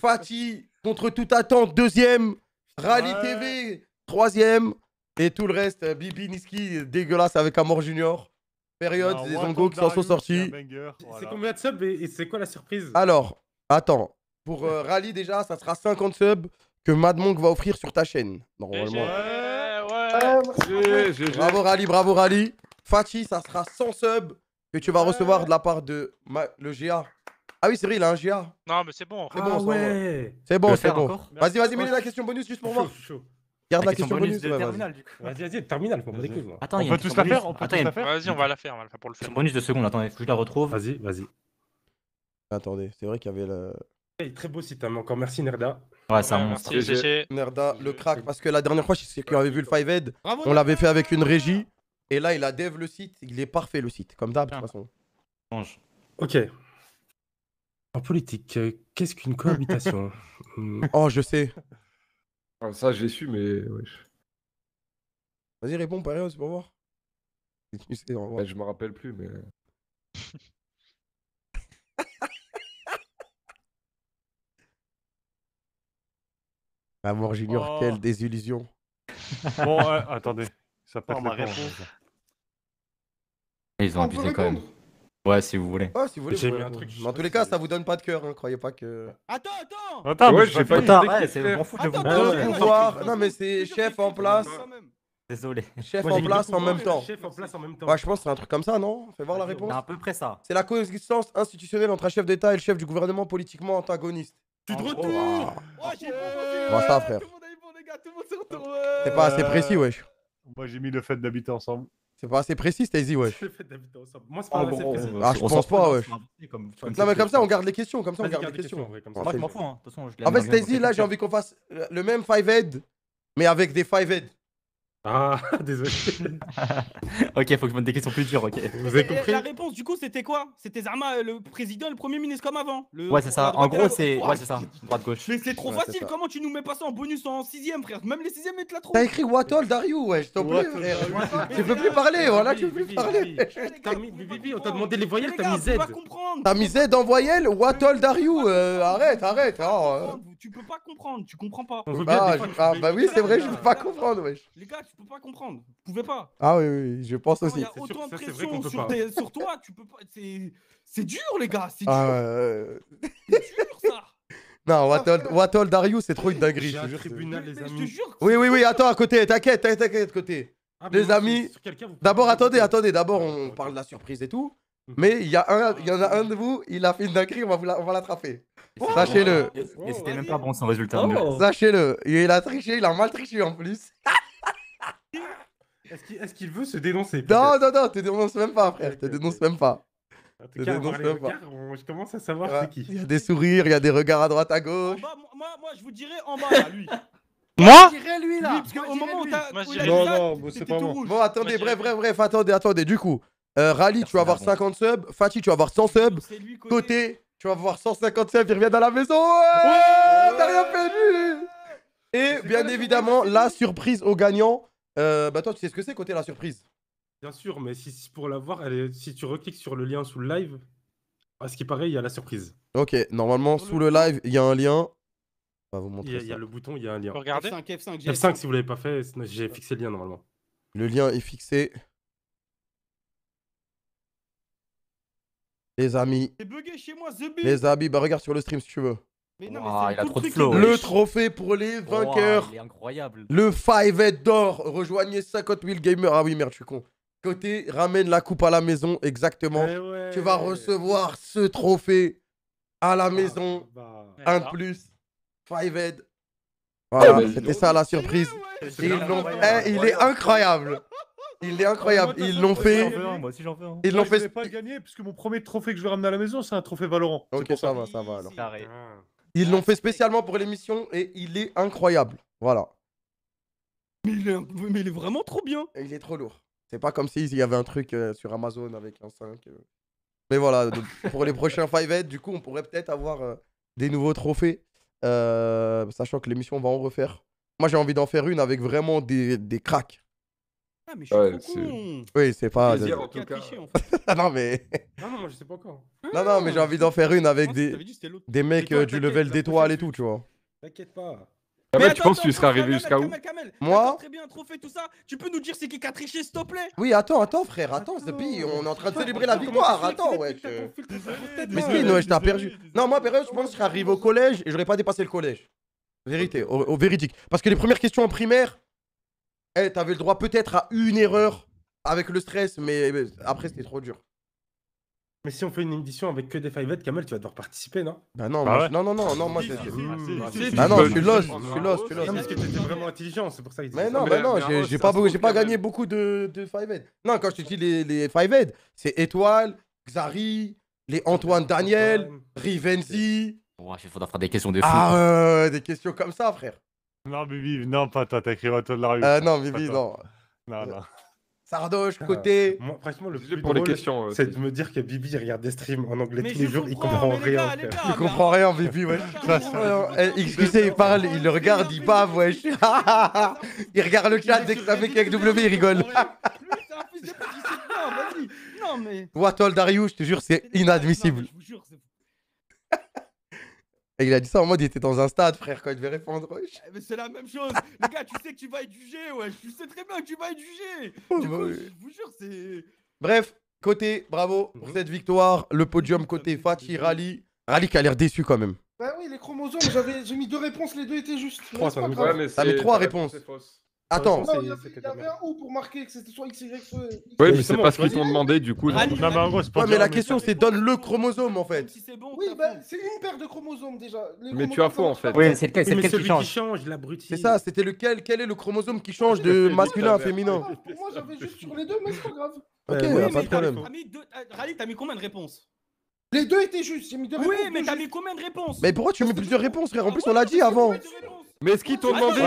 Fatih contre toute attente deuxième, Rally TV troisième et tout le reste, euh, Bibi Niski dégueulasse avec Amor Junior. Période, des ah, qui s'en sont sortis. C'est combien de subs et, c'est quoi la surprise Alors, attends, pour euh, Rally déjà, ça sera 50 subs que Mad Monk va offrir sur ta chaîne. Normalement. Ouais, ouais. Bravo Rally, bravo Rally. Fatih, ça sera 100 subs que tu vas recevoir de la part de le GA. Ah oui, c'est vrai, il a un GA. Non, mais c'est bon. C'est bon, ah c'est bon. C'est bon. Vas-y, vas-y, mets la question bonus juste pour moi. Garde la, question, bonus. Vas-y, vas-y, terminal. Attends, on faire. On peut la faire. Vas-y, on va la faire. pour le faire. bonus de seconde. Attendez, faut que je la retrouve. Vas-y, vas-y. Attendez, c'est vrai qu'il y avait le. Très beau site, hein, encore merci Nerda. Ouais, c'est un monstre. Nerda, le crack. Parce que la dernière fois, sais qu'on avait vu le 5 ed On l'avait fait avec une régie. Et là, il a dev le site. Il est parfait le site. Comme d'hab, de toute façon. Ok. En politique, euh, qu'est-ce qu'une cohabitation hmm. Oh, je sais. Ah, ça, j'ai su, mais. Vas-y, réponds, c'est pour voir. Bah, je me rappelle plus, mais. La bah, mort, Junior, quelle oh. désillusion. Bon, euh, attendez. Ça peut Oh, ma réponse. Ils ont On abusé quand même. Ouais, si vous voulez. Oh, si vous voulez, J'ai mis un truc, Mais en tous les cas, ça vous donne pas de cœur, hein, croyez pas que. Attends, attends Attends, Ouais, j'ai pas c'est bon je vous Non, mais c'est chef en place. Désolé. Chef en place en même temps. Chef en place en même temps. Ouais je pense que c'est un truc comme ça, non Fais voir la réponse. C'est à peu près ça. C'est la coexistence institutionnelle entre un chef d'État et le chef du gouvernement politiquement antagoniste. Tu te retournes retour bah, bah, bon, ça, frère. Tout le monde a bon, les gars, tout le monde C'est pas assez précis, wesh. Moi, j'ai mis le fait d'habiter ensemble. C'est pas assez précis, Stazy, wesh. Le fait d'habiter ensemble. Moi, c'est ah, pas assez précis. Ah, bah, je pense pas, wesh. Non, mais comme ça, on garde les questions. Comme ça, on garde les questions. Moi, je m'en fous, hein. En fait, Stazy, là, j'ai envie qu'on fasse le même 5 head, mais avec des 5 head. Ah, désolé. ok, faut que je mette des questions plus dures, ok. Vous avez compris La réponse, du coup, c'était quoi C'était Zarma, euh, le président et le premier ministre comme avant Ouais, c'est ça. En gros, c'est. Ouais, c'est ça. Droite-gauche. Mais c'est trop facile, comment tu nous mets pas ça en bonus en sixième frère Même les sixièmes ème te la trouvent. T'as écrit What all are you, je T'en prie frère. Tu peux plus parler, voilà, tu peux plus parler. Bibi, on t'a demandé les voyelles, t'as mis Z. T'as mis Z en voyelle What all are euh, you Arrête, arrête. Oh, euh tu peux pas comprendre, tu comprends pas. Ah, ah, bah oui, c'est vrai, je peux pas comprendre, wesh. Les gars, tu peux pas comprendre, vous pouvez pas. Ah oui, oui, je pense aussi. Il y a autant de pression sur, toi, tu peux pas. C'est dur, les gars, c'est ah, dur. Euh, c'est dur, ça. Non, What All Darius, c'est trop une dinguerie. Je te tribunal, les amis. oui, oui, oui, attends, à côté, t'inquiète, t'inquiète, côté. Ah, les amis, d'abord, attendez, attendez, d'abord, on parle de la surprise et tout. Mhm. Mais il y, a un, y en a un de vous, il a fait une dinguerie, on va l'attraper. Sachez-le. Et c'était même pas bon son résultat. Oh. Sachez-le. Il a triché, il a mal triché en plus. Est-ce qu'il veut se dénoncer Non, non, non, te dénonces même pas, frère. Te dénonces même pas. En tout cas, même pas. On... Je commence à savoir c'est qui. Il y a des sourires, il y a des regards à droite, à gauche. moi, moi, je vous dirais en bas, là, lui. Moi Je dirais lui, là. parce qu'au moment où t'as. Non, non, c'est pas moi. Bon, attendez, bref, bref, bref, attendez, attendez. Du coup, euh, Rally, tu vas avoir 50 subs. Fatih, tu vas avoir 100 subs. Côté, tu vas voir 157, ils reviennent dans la maison. T'as rien perdu Et bien évidemment, la surprise au gagnant. Euh, bah toi, tu sais ce que c'est côté la surprise Bien sûr, mais si, pour la voir, si tu recliques sur le lien sous le live, à ce qui paraît, il y a la surprise. Ok, normalement, sous le live, il y a un lien. vous Il y, a, le bouton, il y a un lien. Regardez. F5, F5, F5, si vous ne l'avez pas fait, j'ai fixé le lien normalement. Le lien est fixé. Les amis. les amis, bah regarde sur le stream si tu veux. Mais non, mais Le trophée pour les vainqueurs. Le 5 ed d'or. Rejoignez 50 000 gamers. Ah oui, merde, je suis con. Côté, ramène la coupe à la maison, exactement. Eh tu vas recevoir ce trophée à la ah, maison. Bah. Un plus. 5 ed, ah, Voilà, c'était ça la surprise. Eh, il est incroyable. Il est incroyable. Ah, Ils l'ont fait. Ils l'ont fait. Je vais pas gagner puisque mon premier trophée que je vais ramener à la maison, c'est un trophée Valorant. Ok, ça va, ça va alors. Ils l'ont ah, fait spécialement pour l'émission et il est incroyable. Voilà. Mais il est, il est vraiment trop bien. il est trop lourd. C'est pas comme s'il y avait un truc euh, sur Amazon avec un 5. Euh. Mais voilà, pour les prochains 5 Ed, du coup, on pourrait peut-être avoir euh, des nouveaux trophées. sachant que l'émission, va en refaire. Moi, j'ai envie d'en faire une avec vraiment des, des cracks. Ah, oui, c'est pas. en fait. non, mais. Non, non, je sais pas encore. Ah, non, non, mais j'ai envie d'en faire une avec des, des mecs euh, du level d'étoile et tout, tu vois. T'inquiète pas. mais tu penses que tu serais arrivé jusqu'à où Moi trophée, tout ça. Tu peux nous dire c'est qui a triché, s'il te plaît Oui, attends, attends, frère, attends, on est en train de célébrer la victoire. Attends, ouais. Mais oui euh, non je t'ai perdu. Non, moi, je pense que je serais arrivé au collège et j'aurais pas dépassé le collège. Vérité, au, véridique. Parce que les premières questions en primaire, eh, t'avais le droit peut-être à une erreur avec le stress, mais après, c'était trop dur. Mais si on fait une édition avec que des 5 Kamel, tu vas devoir participer, non Bah non, bah non, non, non, non, moi c'est. Bah non, je suis lost, je suis lost, je suis lost. Parce que t'étais vraiment intelligent, c'est pour ça qu'ils Mais non, mais non, j'ai pas, pas gagné beaucoup de, de 5 Non, quand je te dis les, les 5 c'est Étoile, Xari, les Antoine Daniel, Rivenzi. Ouais, il faudra faire des questions de fou. Ah, des questions comme ça, frère. Non, Bibi, non, pas toi, t'as écrit autour de la euh, non, Bibi, non. Non, euh, non. Sardoche, euh, côté. Moi, franchement, le plus pour les questions, c'est de me dire que Bibi regarde des streams en anglais tous les jours, il comprend rien. Il comprend rien, Bibi, ouais. Eh, excusez, il parle, il le regarde, il bave, wesh. il regarde le chat, dès que ça fait avec W, il rigole. Non, mais. Darius, je te jure, c'est inadmissible il a dit ça en mode, il était dans un stade, frère, quand il devait répondre. Eh, mais c'est la même chose. Les gars, tu sais que tu vas être jugé, ouais Tu sais très bien que tu vas être jugé. Oh, du bah coup, je vous jure, c'est. Bref, côté, bravo mhm. pour cette victoire. Le podium côté Fatih, Rally. Rally qui a l'air déçu quand même. Bah oui, les chromosomes, j'ai mis deux réponses, les deux étaient justes. Trois, ça ah, trois réponses. Attends. il y avait, un ou pour marquer que c'était soit Y, E. Oui, mais c'est pas ce qu'ils t'ont demandé du coup. non, mais en gros, c'est pas. mais la question c'est donne le chromosome en fait. Oui, bah, c'est une paire de chromosomes déjà. mais tu as faux en fait. Oui, c'est lequel, c'est lequel qui change. C'est ça, c'était lequel Quel est le chromosome qui change de masculin à féminin Pour moi, j'avais juste sur les deux, mais c'est pas grave. Ok, pas de problème. Euh, Rally, t'as mis combien de réponses les deux étaient justes, j'ai mis deux réponses. Oui, mais t'as mis combien de réponses Mais pourquoi tu as mis plusieurs réponses, frère En ah plus, on l'a dit avant. Mais ce qu'ils t'ont demandé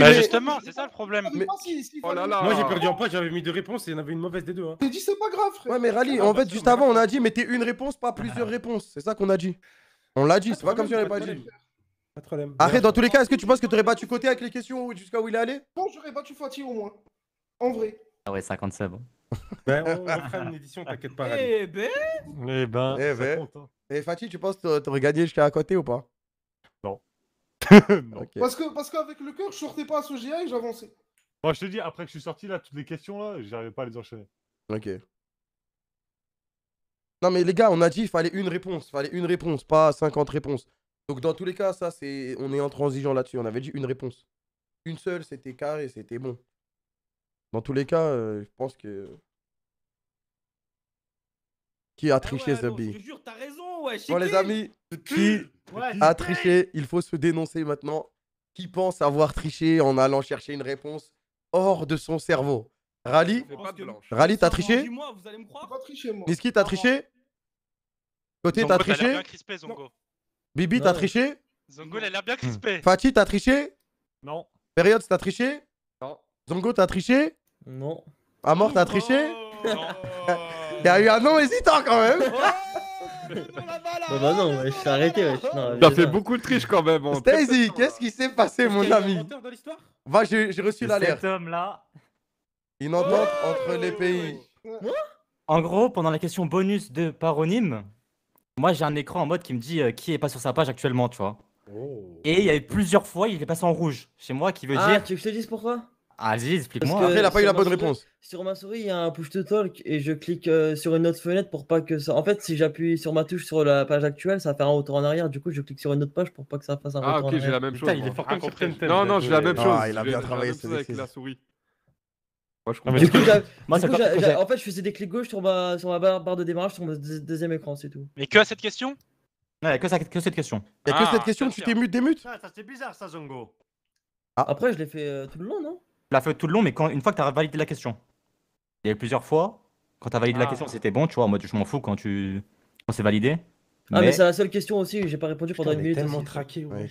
bah, justement, c'est ça le problème. Oh moi j'ai perdu en poids, j'avais mis deux réponses et il y en avait une mauvaise des deux. Hein. T'as dit c'est pas grave frère. Ouais mais Rally, ah, en fait juste avant on a dit mettez une réponse, pas plusieurs réponses. C'est ça qu'on a dit. On l'a dit, c'est pas comme si on l'avait pas dit. Pas de problème. Arrête, dans tous les cas, est-ce que tu penses que t'aurais battu côté avec les questions jusqu'à où il est allé Non, j'aurais battu Fatih au moins. En vrai. Ah ouais, 57 bon. ben, on une édition, t'inquiète pas. Eh ben Eh ben, eh Et ben. hein. eh, Fatih, tu penses que t'aurais gagné jusqu'à côté ou pas Parce que parce qu'avec le cœur, je sortais pas à ce GI et j'avançais. Moi, je te dis, après que je suis sorti là, toutes les questions là, j'arrivais pas à les enchaîner. Ok. Non mais les gars, on a dit, il fallait une réponse, fallait une réponse, pas 50 réponses. Donc dans tous les cas, ça c'est, on est intransigeant là-dessus. On avait dit une réponse, une seule, c'était carré, c'était bon. Dans tous les cas, euh, je pense que qui a ah triché, Zobi Je jure, raison, Bon, les amis, qui a triché Il faut se dénoncer maintenant. Qui pense avoir triché en allant chercher une réponse hors de son cerveau Rally Rally, t'as triché Niski, t'as triché Côté, t'as triché Bibi, t'as triché Zongo, elle a l'air bien crispé. Fati, t'as triché Non. Période, t'as triché Non. Zongo, t'as triché Non. Amor, t'as triché Non. Oh. Il y a eu un nom hésitant quand même. Bah bah non, je suis arrêté, wesh. fait beaucoup de triche quand même. Stacy, qu'est-ce qui s'est passé, mon ami Va, j'ai reçu l'alerte. Cet homme-là. Une entente entre les pays. En gros, pendant la question bonus de paronyme, moi j'ai un écran en mode qui me dit euh, qui est pas sur sa page actuellement, tu vois. Oh. Et il y a eu plusieurs fois, il est passé en rouge chez moi, qui veut Ah, dire tu veux que je te dise pourquoi Vas-y, explique-moi. Après, il a pas eu la bonne réponse. Sur ma souris, il y a un push to talk et je clique euh, sur une autre fenêtre pour pas que ça. En fait, si j'appuie sur ma touche sur la page actuelle, ça fait un retour en arrière. Du coup, je clique sur une autre page pour pas que ça fasse un ah, retour en arrière. Ah, ok, j'ai la même chose. il est fort comme ah, sur Non, non, j'ai la même ah, chose. Ah, il a bien travaillé avec la souris. Moi, je Du coup, Moi, du coup en fait, je faisais des clics gauche sur ma, barre de démarrage sur mon deuxième écran, c'est tout. Mais que à cette question Ouais, que, ça, que cette question. a que cette question, tu t'es mute, démute Ça, c'est bizarre, ça, Zongo. Après, je l'ai fait euh, tout le monde non la feuille tout le long, mais quand, une fois que tu as validé la question. Il y a eu plusieurs fois, quand tu as validé la ah. question, c'était bon, tu vois, moi je m'en fous quand tu quand c'est validé. Ah, mais, c'est la seule question aussi, j'ai pas répondu pendant une minute. tellement traqué, ouais.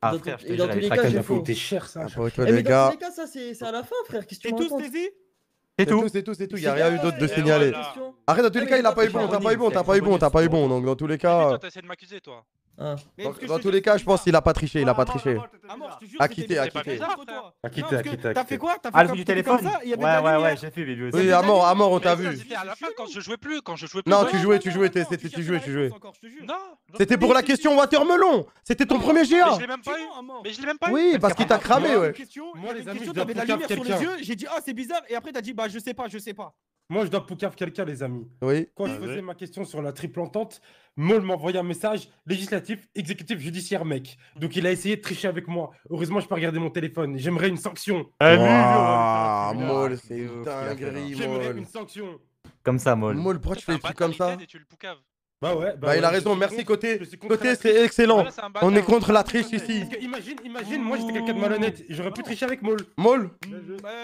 ah, dans frère, je tous les cas, j'ai T'es cher, ça. Eh, mais dans tous les cas, ça, c'est à la fin, frère. Qu'est-ce que tu tous, c'est tout, c'est tout, c'est tout. Il y a rien eu d'autre de signaler. Arrête, dans tous les cas, il a pas eu bon, t'as pas eu bon, t'as pas eu bon, t'as pas eu bon. Donc, dans tous les cas. Toi, t'as essayé de m'accuser, toi. Hein. Dans, tous les cas, je pense qu'il a pas triché, il a pas triché. A quitté, a quitté. T'as fait quoi T'as fait ah, du téléphone Ouais, ouais, ouais, j'ai fait, mais aussi. Oui, à mort, à mort, on t'a vu. C'était à la fin quand je jouais plus, quand je jouais plus. Non, tu jouais, tu jouais, tu jouais, tu jouais. C'était pour la question Watermelon. C'était ton premier GA. Mais je l'ai même pas eu. Mais je l'ai même pas Oui, parce qu'il t'a cramé, ouais. Moi, les amis, j'avais de la lumière sur les yeux. J'ai dit, ah, c'est bizarre. Et après, t'as dit, bah, je sais pas, je sais pas. Moi, je dois poucave quelqu'un, les amis. Oui. Quand je faisais ah ma question sur la triple entente, Moll m'envoyait un message législatif, exécutif, judiciaire, mec. Donc, il a essayé de tricher avec moi. Heureusement, je peux regarder mon téléphone. J'aimerais une sanction. Ah, ah c'est une dinguerie, J'aimerais une sanction. Comme ça, Moll. Moll, pourquoi tu fais des comme ça Bah ouais, bah, bah il a raison, merci Côté. Côté, c'est excellent. on est contre la triche ici. imagine, imagine, moi j'étais quelqu'un de malhonnête, j'aurais pu tricher avec Maul. Maul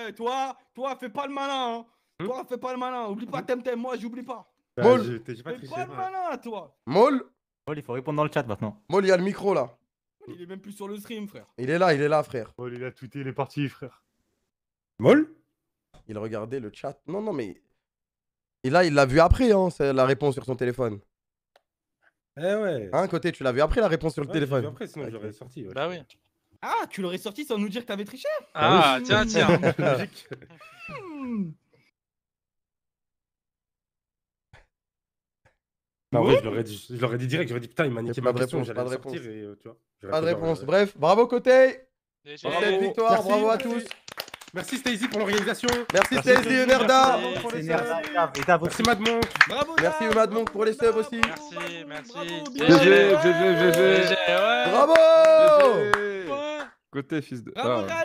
eh, Toi, toi, fais pas le malin. Hein. Mmh. toi, fais pas le malin. Oublie pas, mmh. t'aimes, tem Moi, j'oublie pas. mol bah, Maul. pas, fais pas le malin, toi. Mol il faut répondre dans le chat maintenant. mol il y a le micro là. Il est même plus sur le stream, frère. Il est là, il est là, frère. Mol il a tweeté, il est parti, frère. mol Il regardait le chat. Non, non, mais. Et là, il l'a vu après, hein, c'est la réponse sur son téléphone. Eh ouais. Hein, côté, tu l'as vu après la réponse sur le téléphone. Vu après, sinon j'aurais sorti. Bah oui. Ah, tu l'aurais sorti sans nous dire que t'avais triché Ah, ah tiens, tiens, tiens. Bah je l'aurais dit, dit, direct, j'aurais dit putain, il m'a niqué ma question, pas de réponse. Euh, pas de réponse. Bref, bravo Côté C'est cette victoire, bravo à tous Merci Stacy pour l'organisation. Merci, Stacy et Nerda. Merci Madmonk Bravo. Merci Madmonk pour les subs aussi. Merci, merci. GG, GG, GG. Bravo. Côté fils de. Bravo ah.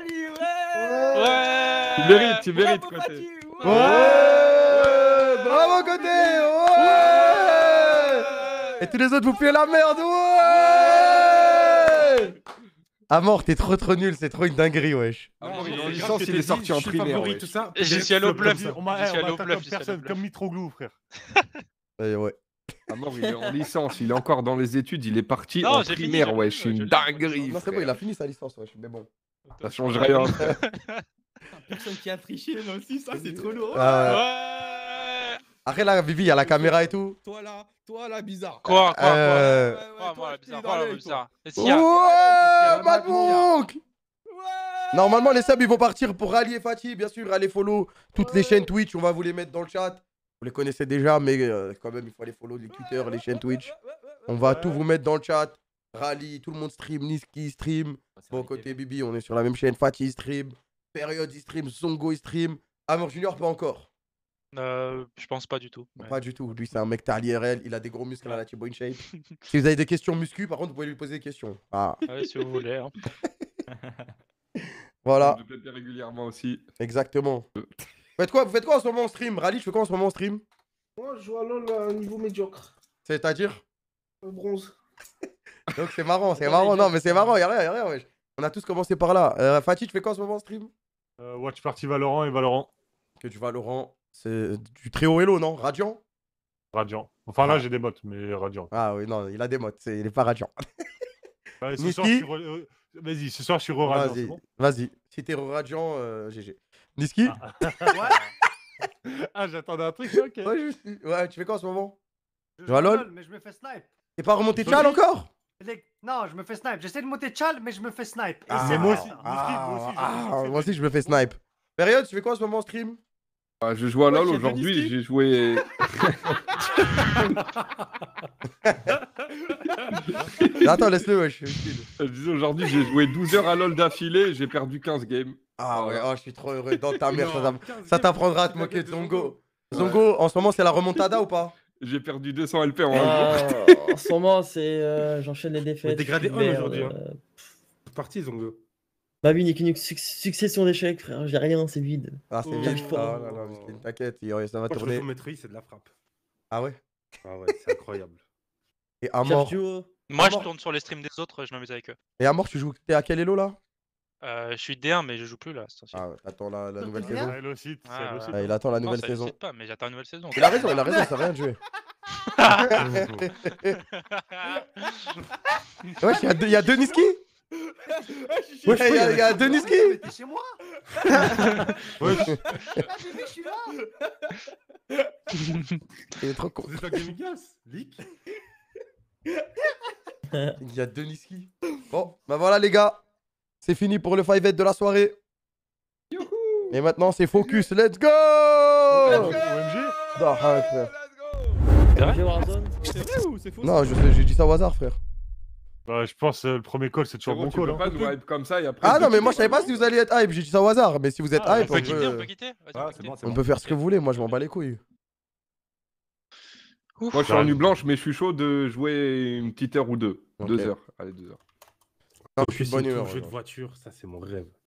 ouais. Tu mérites, tu mérites Côté. Bravo Côté. Et tous les autres, vous puez la merde Ouais À mort, t'es trop trop nul, c'est trop une dinguerie, wesh. Ah, ah en licence, il est sorti en primaire. J'ai J'ai suis au bluff. On m'a personne, comme Mitroglou, frère. Eh, ouais. Ah mort, il est en licence, il est encore dans les études, il est parti en primaire, fini, wesh, une dinguerie. Non, c'est bon, il a fini sa licence, wesh, mais bon. Ça change rien. Personne qui a triché, là aussi, ça, c'est trop lourd. Ah ouais. Arrête là, Vivi, il y a la caméra et tout. Toi, là, toi là, bizarre. Quoi, quoi, ouais, ouais, bizarre, Ouais, Normalement, les subs, ils vont partir pour rallier Fatih, bien sûr. Allez follow toutes les chaînes Twitch, on va vous les mettre dans le chat. Vous les connaissez déjà, mais quand même, il faut aller follow les Twitter, les chaînes Twitch. On va tout vous mettre dans le chat. Rally, tout le monde stream, Niski stream. Bon, côté Bibi, on est sur la même chaîne. Fatih stream, Période stream, Zongo stream. Amor Junior, pas encore. Euh, je pense pas du tout. Pas du tout. Lui, c'est un mec t'as l'IRL, Il a des gros muscles à la Thibaut shape. si vous avez des questions muscu, par contre, vous pouvez lui poser des questions. Ah. ah si vous voulez. Hein. voilà. Je régulièrement aussi. Exactement. vous, faites quoi, vous faites quoi en ce moment en stream Rally, je fais quoi en ce moment en stream Moi, je joue à LoL à un niveau médiocre. C'est-à-dire Bronze. Donc, c'est marrant, c'est marrant. Non, mais c'est marrant. Y'a rien, y'a rien, wesh. On a tous commencé par là. Euh, Fatih, tu fais quoi en ce moment en stream euh, Watch Party Valorant et Valorant. Que du Valorant. C'est euh, du très hello, non Radiant Radiant. Enfin, là, ah. j'ai des mots, mais Radiant. Ah oui, non, il a des mots, Il n'est pas Radiant. Bah, euh, vas-y, ce soir, je suis Radiant. Vas-y, vas-y. Si t'es Radiant, euh, GG. Niski ah. ah, j'attendais un truc, ok. Ouais, tu fais quoi en ce moment Je joue à LOL, mais je me fais snipe. T'es pas remonté chal encore Non, je me fais snipe. J'essaie de monter Tchal, mais je me fais snipe. Et ah, moi aussi, ah, ah, moi aussi, je me fais snipe. Période, tu fais quoi en ce moment stream ah, je joue à LoL euh, aujourd'hui, j'ai joué. Attends, laisse-le, aujourd'hui, j'ai joué 12 heures à LoL d'affilée, j'ai perdu 15 games. Ah ouais, oh, je suis trop heureux. Dans ta mère, ça t'apprendra à te moquer de Zongo. Zongo, en ce moment, c'est la remontada ou pas J'ai perdu 200 LP en ah, en ce moment, c'est euh, j'enchaîne les défaites. Dégradé 1 aujourd'hui. Hein. Euh, parti, Zongo. Bah oui, n'est qu'une succession d'échecs, frère. J'ai rien, c'est vide. Ah, c'est Oh. Ah t'inquiète, il y aurait- ça va Moi, je tourner. maîtrise, c'est de la frappe. Ah ouais Ah ouais, c'est incroyable. Et Amor Moi, je tourne sur les streams des autres, je m'amuse avec eux. Et Amor, tu joues. T'es à quel elo là Euh, je suis D1, mais je joue plus là. Ah attends la, nouvelle saison. Ah, ah, il attend la nouvelle saison. pas, mais nouvelle saison. Il a raison, il a raison, ça sert rien de jouer. Ouais, il y a, deux- il il ouais, y, y, a Deniski qui T'es chez moi ouais, j'ai ah, vu, je suis là Il est trop con. C'est pas Gas, leak Il y a Deniski. Bon, bah voilà les gars. C'est fini pour le 5 de la soirée. Youhou Et maintenant, c'est focus. Let's go Let's ah, go, OMG. Non, Let's go. C'est vrai c'est faux Non, j'ai dit ça au hasard, frère. Bah, je pense que euh, le premier call, c'est toujours bon, bon call. pas hein. nous hype comme ça et après. Ah non, mais moi je savais pas si vous alliez être hype, j'ai dit ça au hasard. Mais si vous êtes ah, hype, on peut quitter, on euh, peut quitter. on ah, peut faire ce que vous voulez, moi je m'en bats les couilles. Moi, je suis en nuit blanche, mais je suis chaud de jouer une petite heure ou deux. Deux heures. Allez, deux heures. je suis bonne jeu de voiture, ça c'est mon rêve.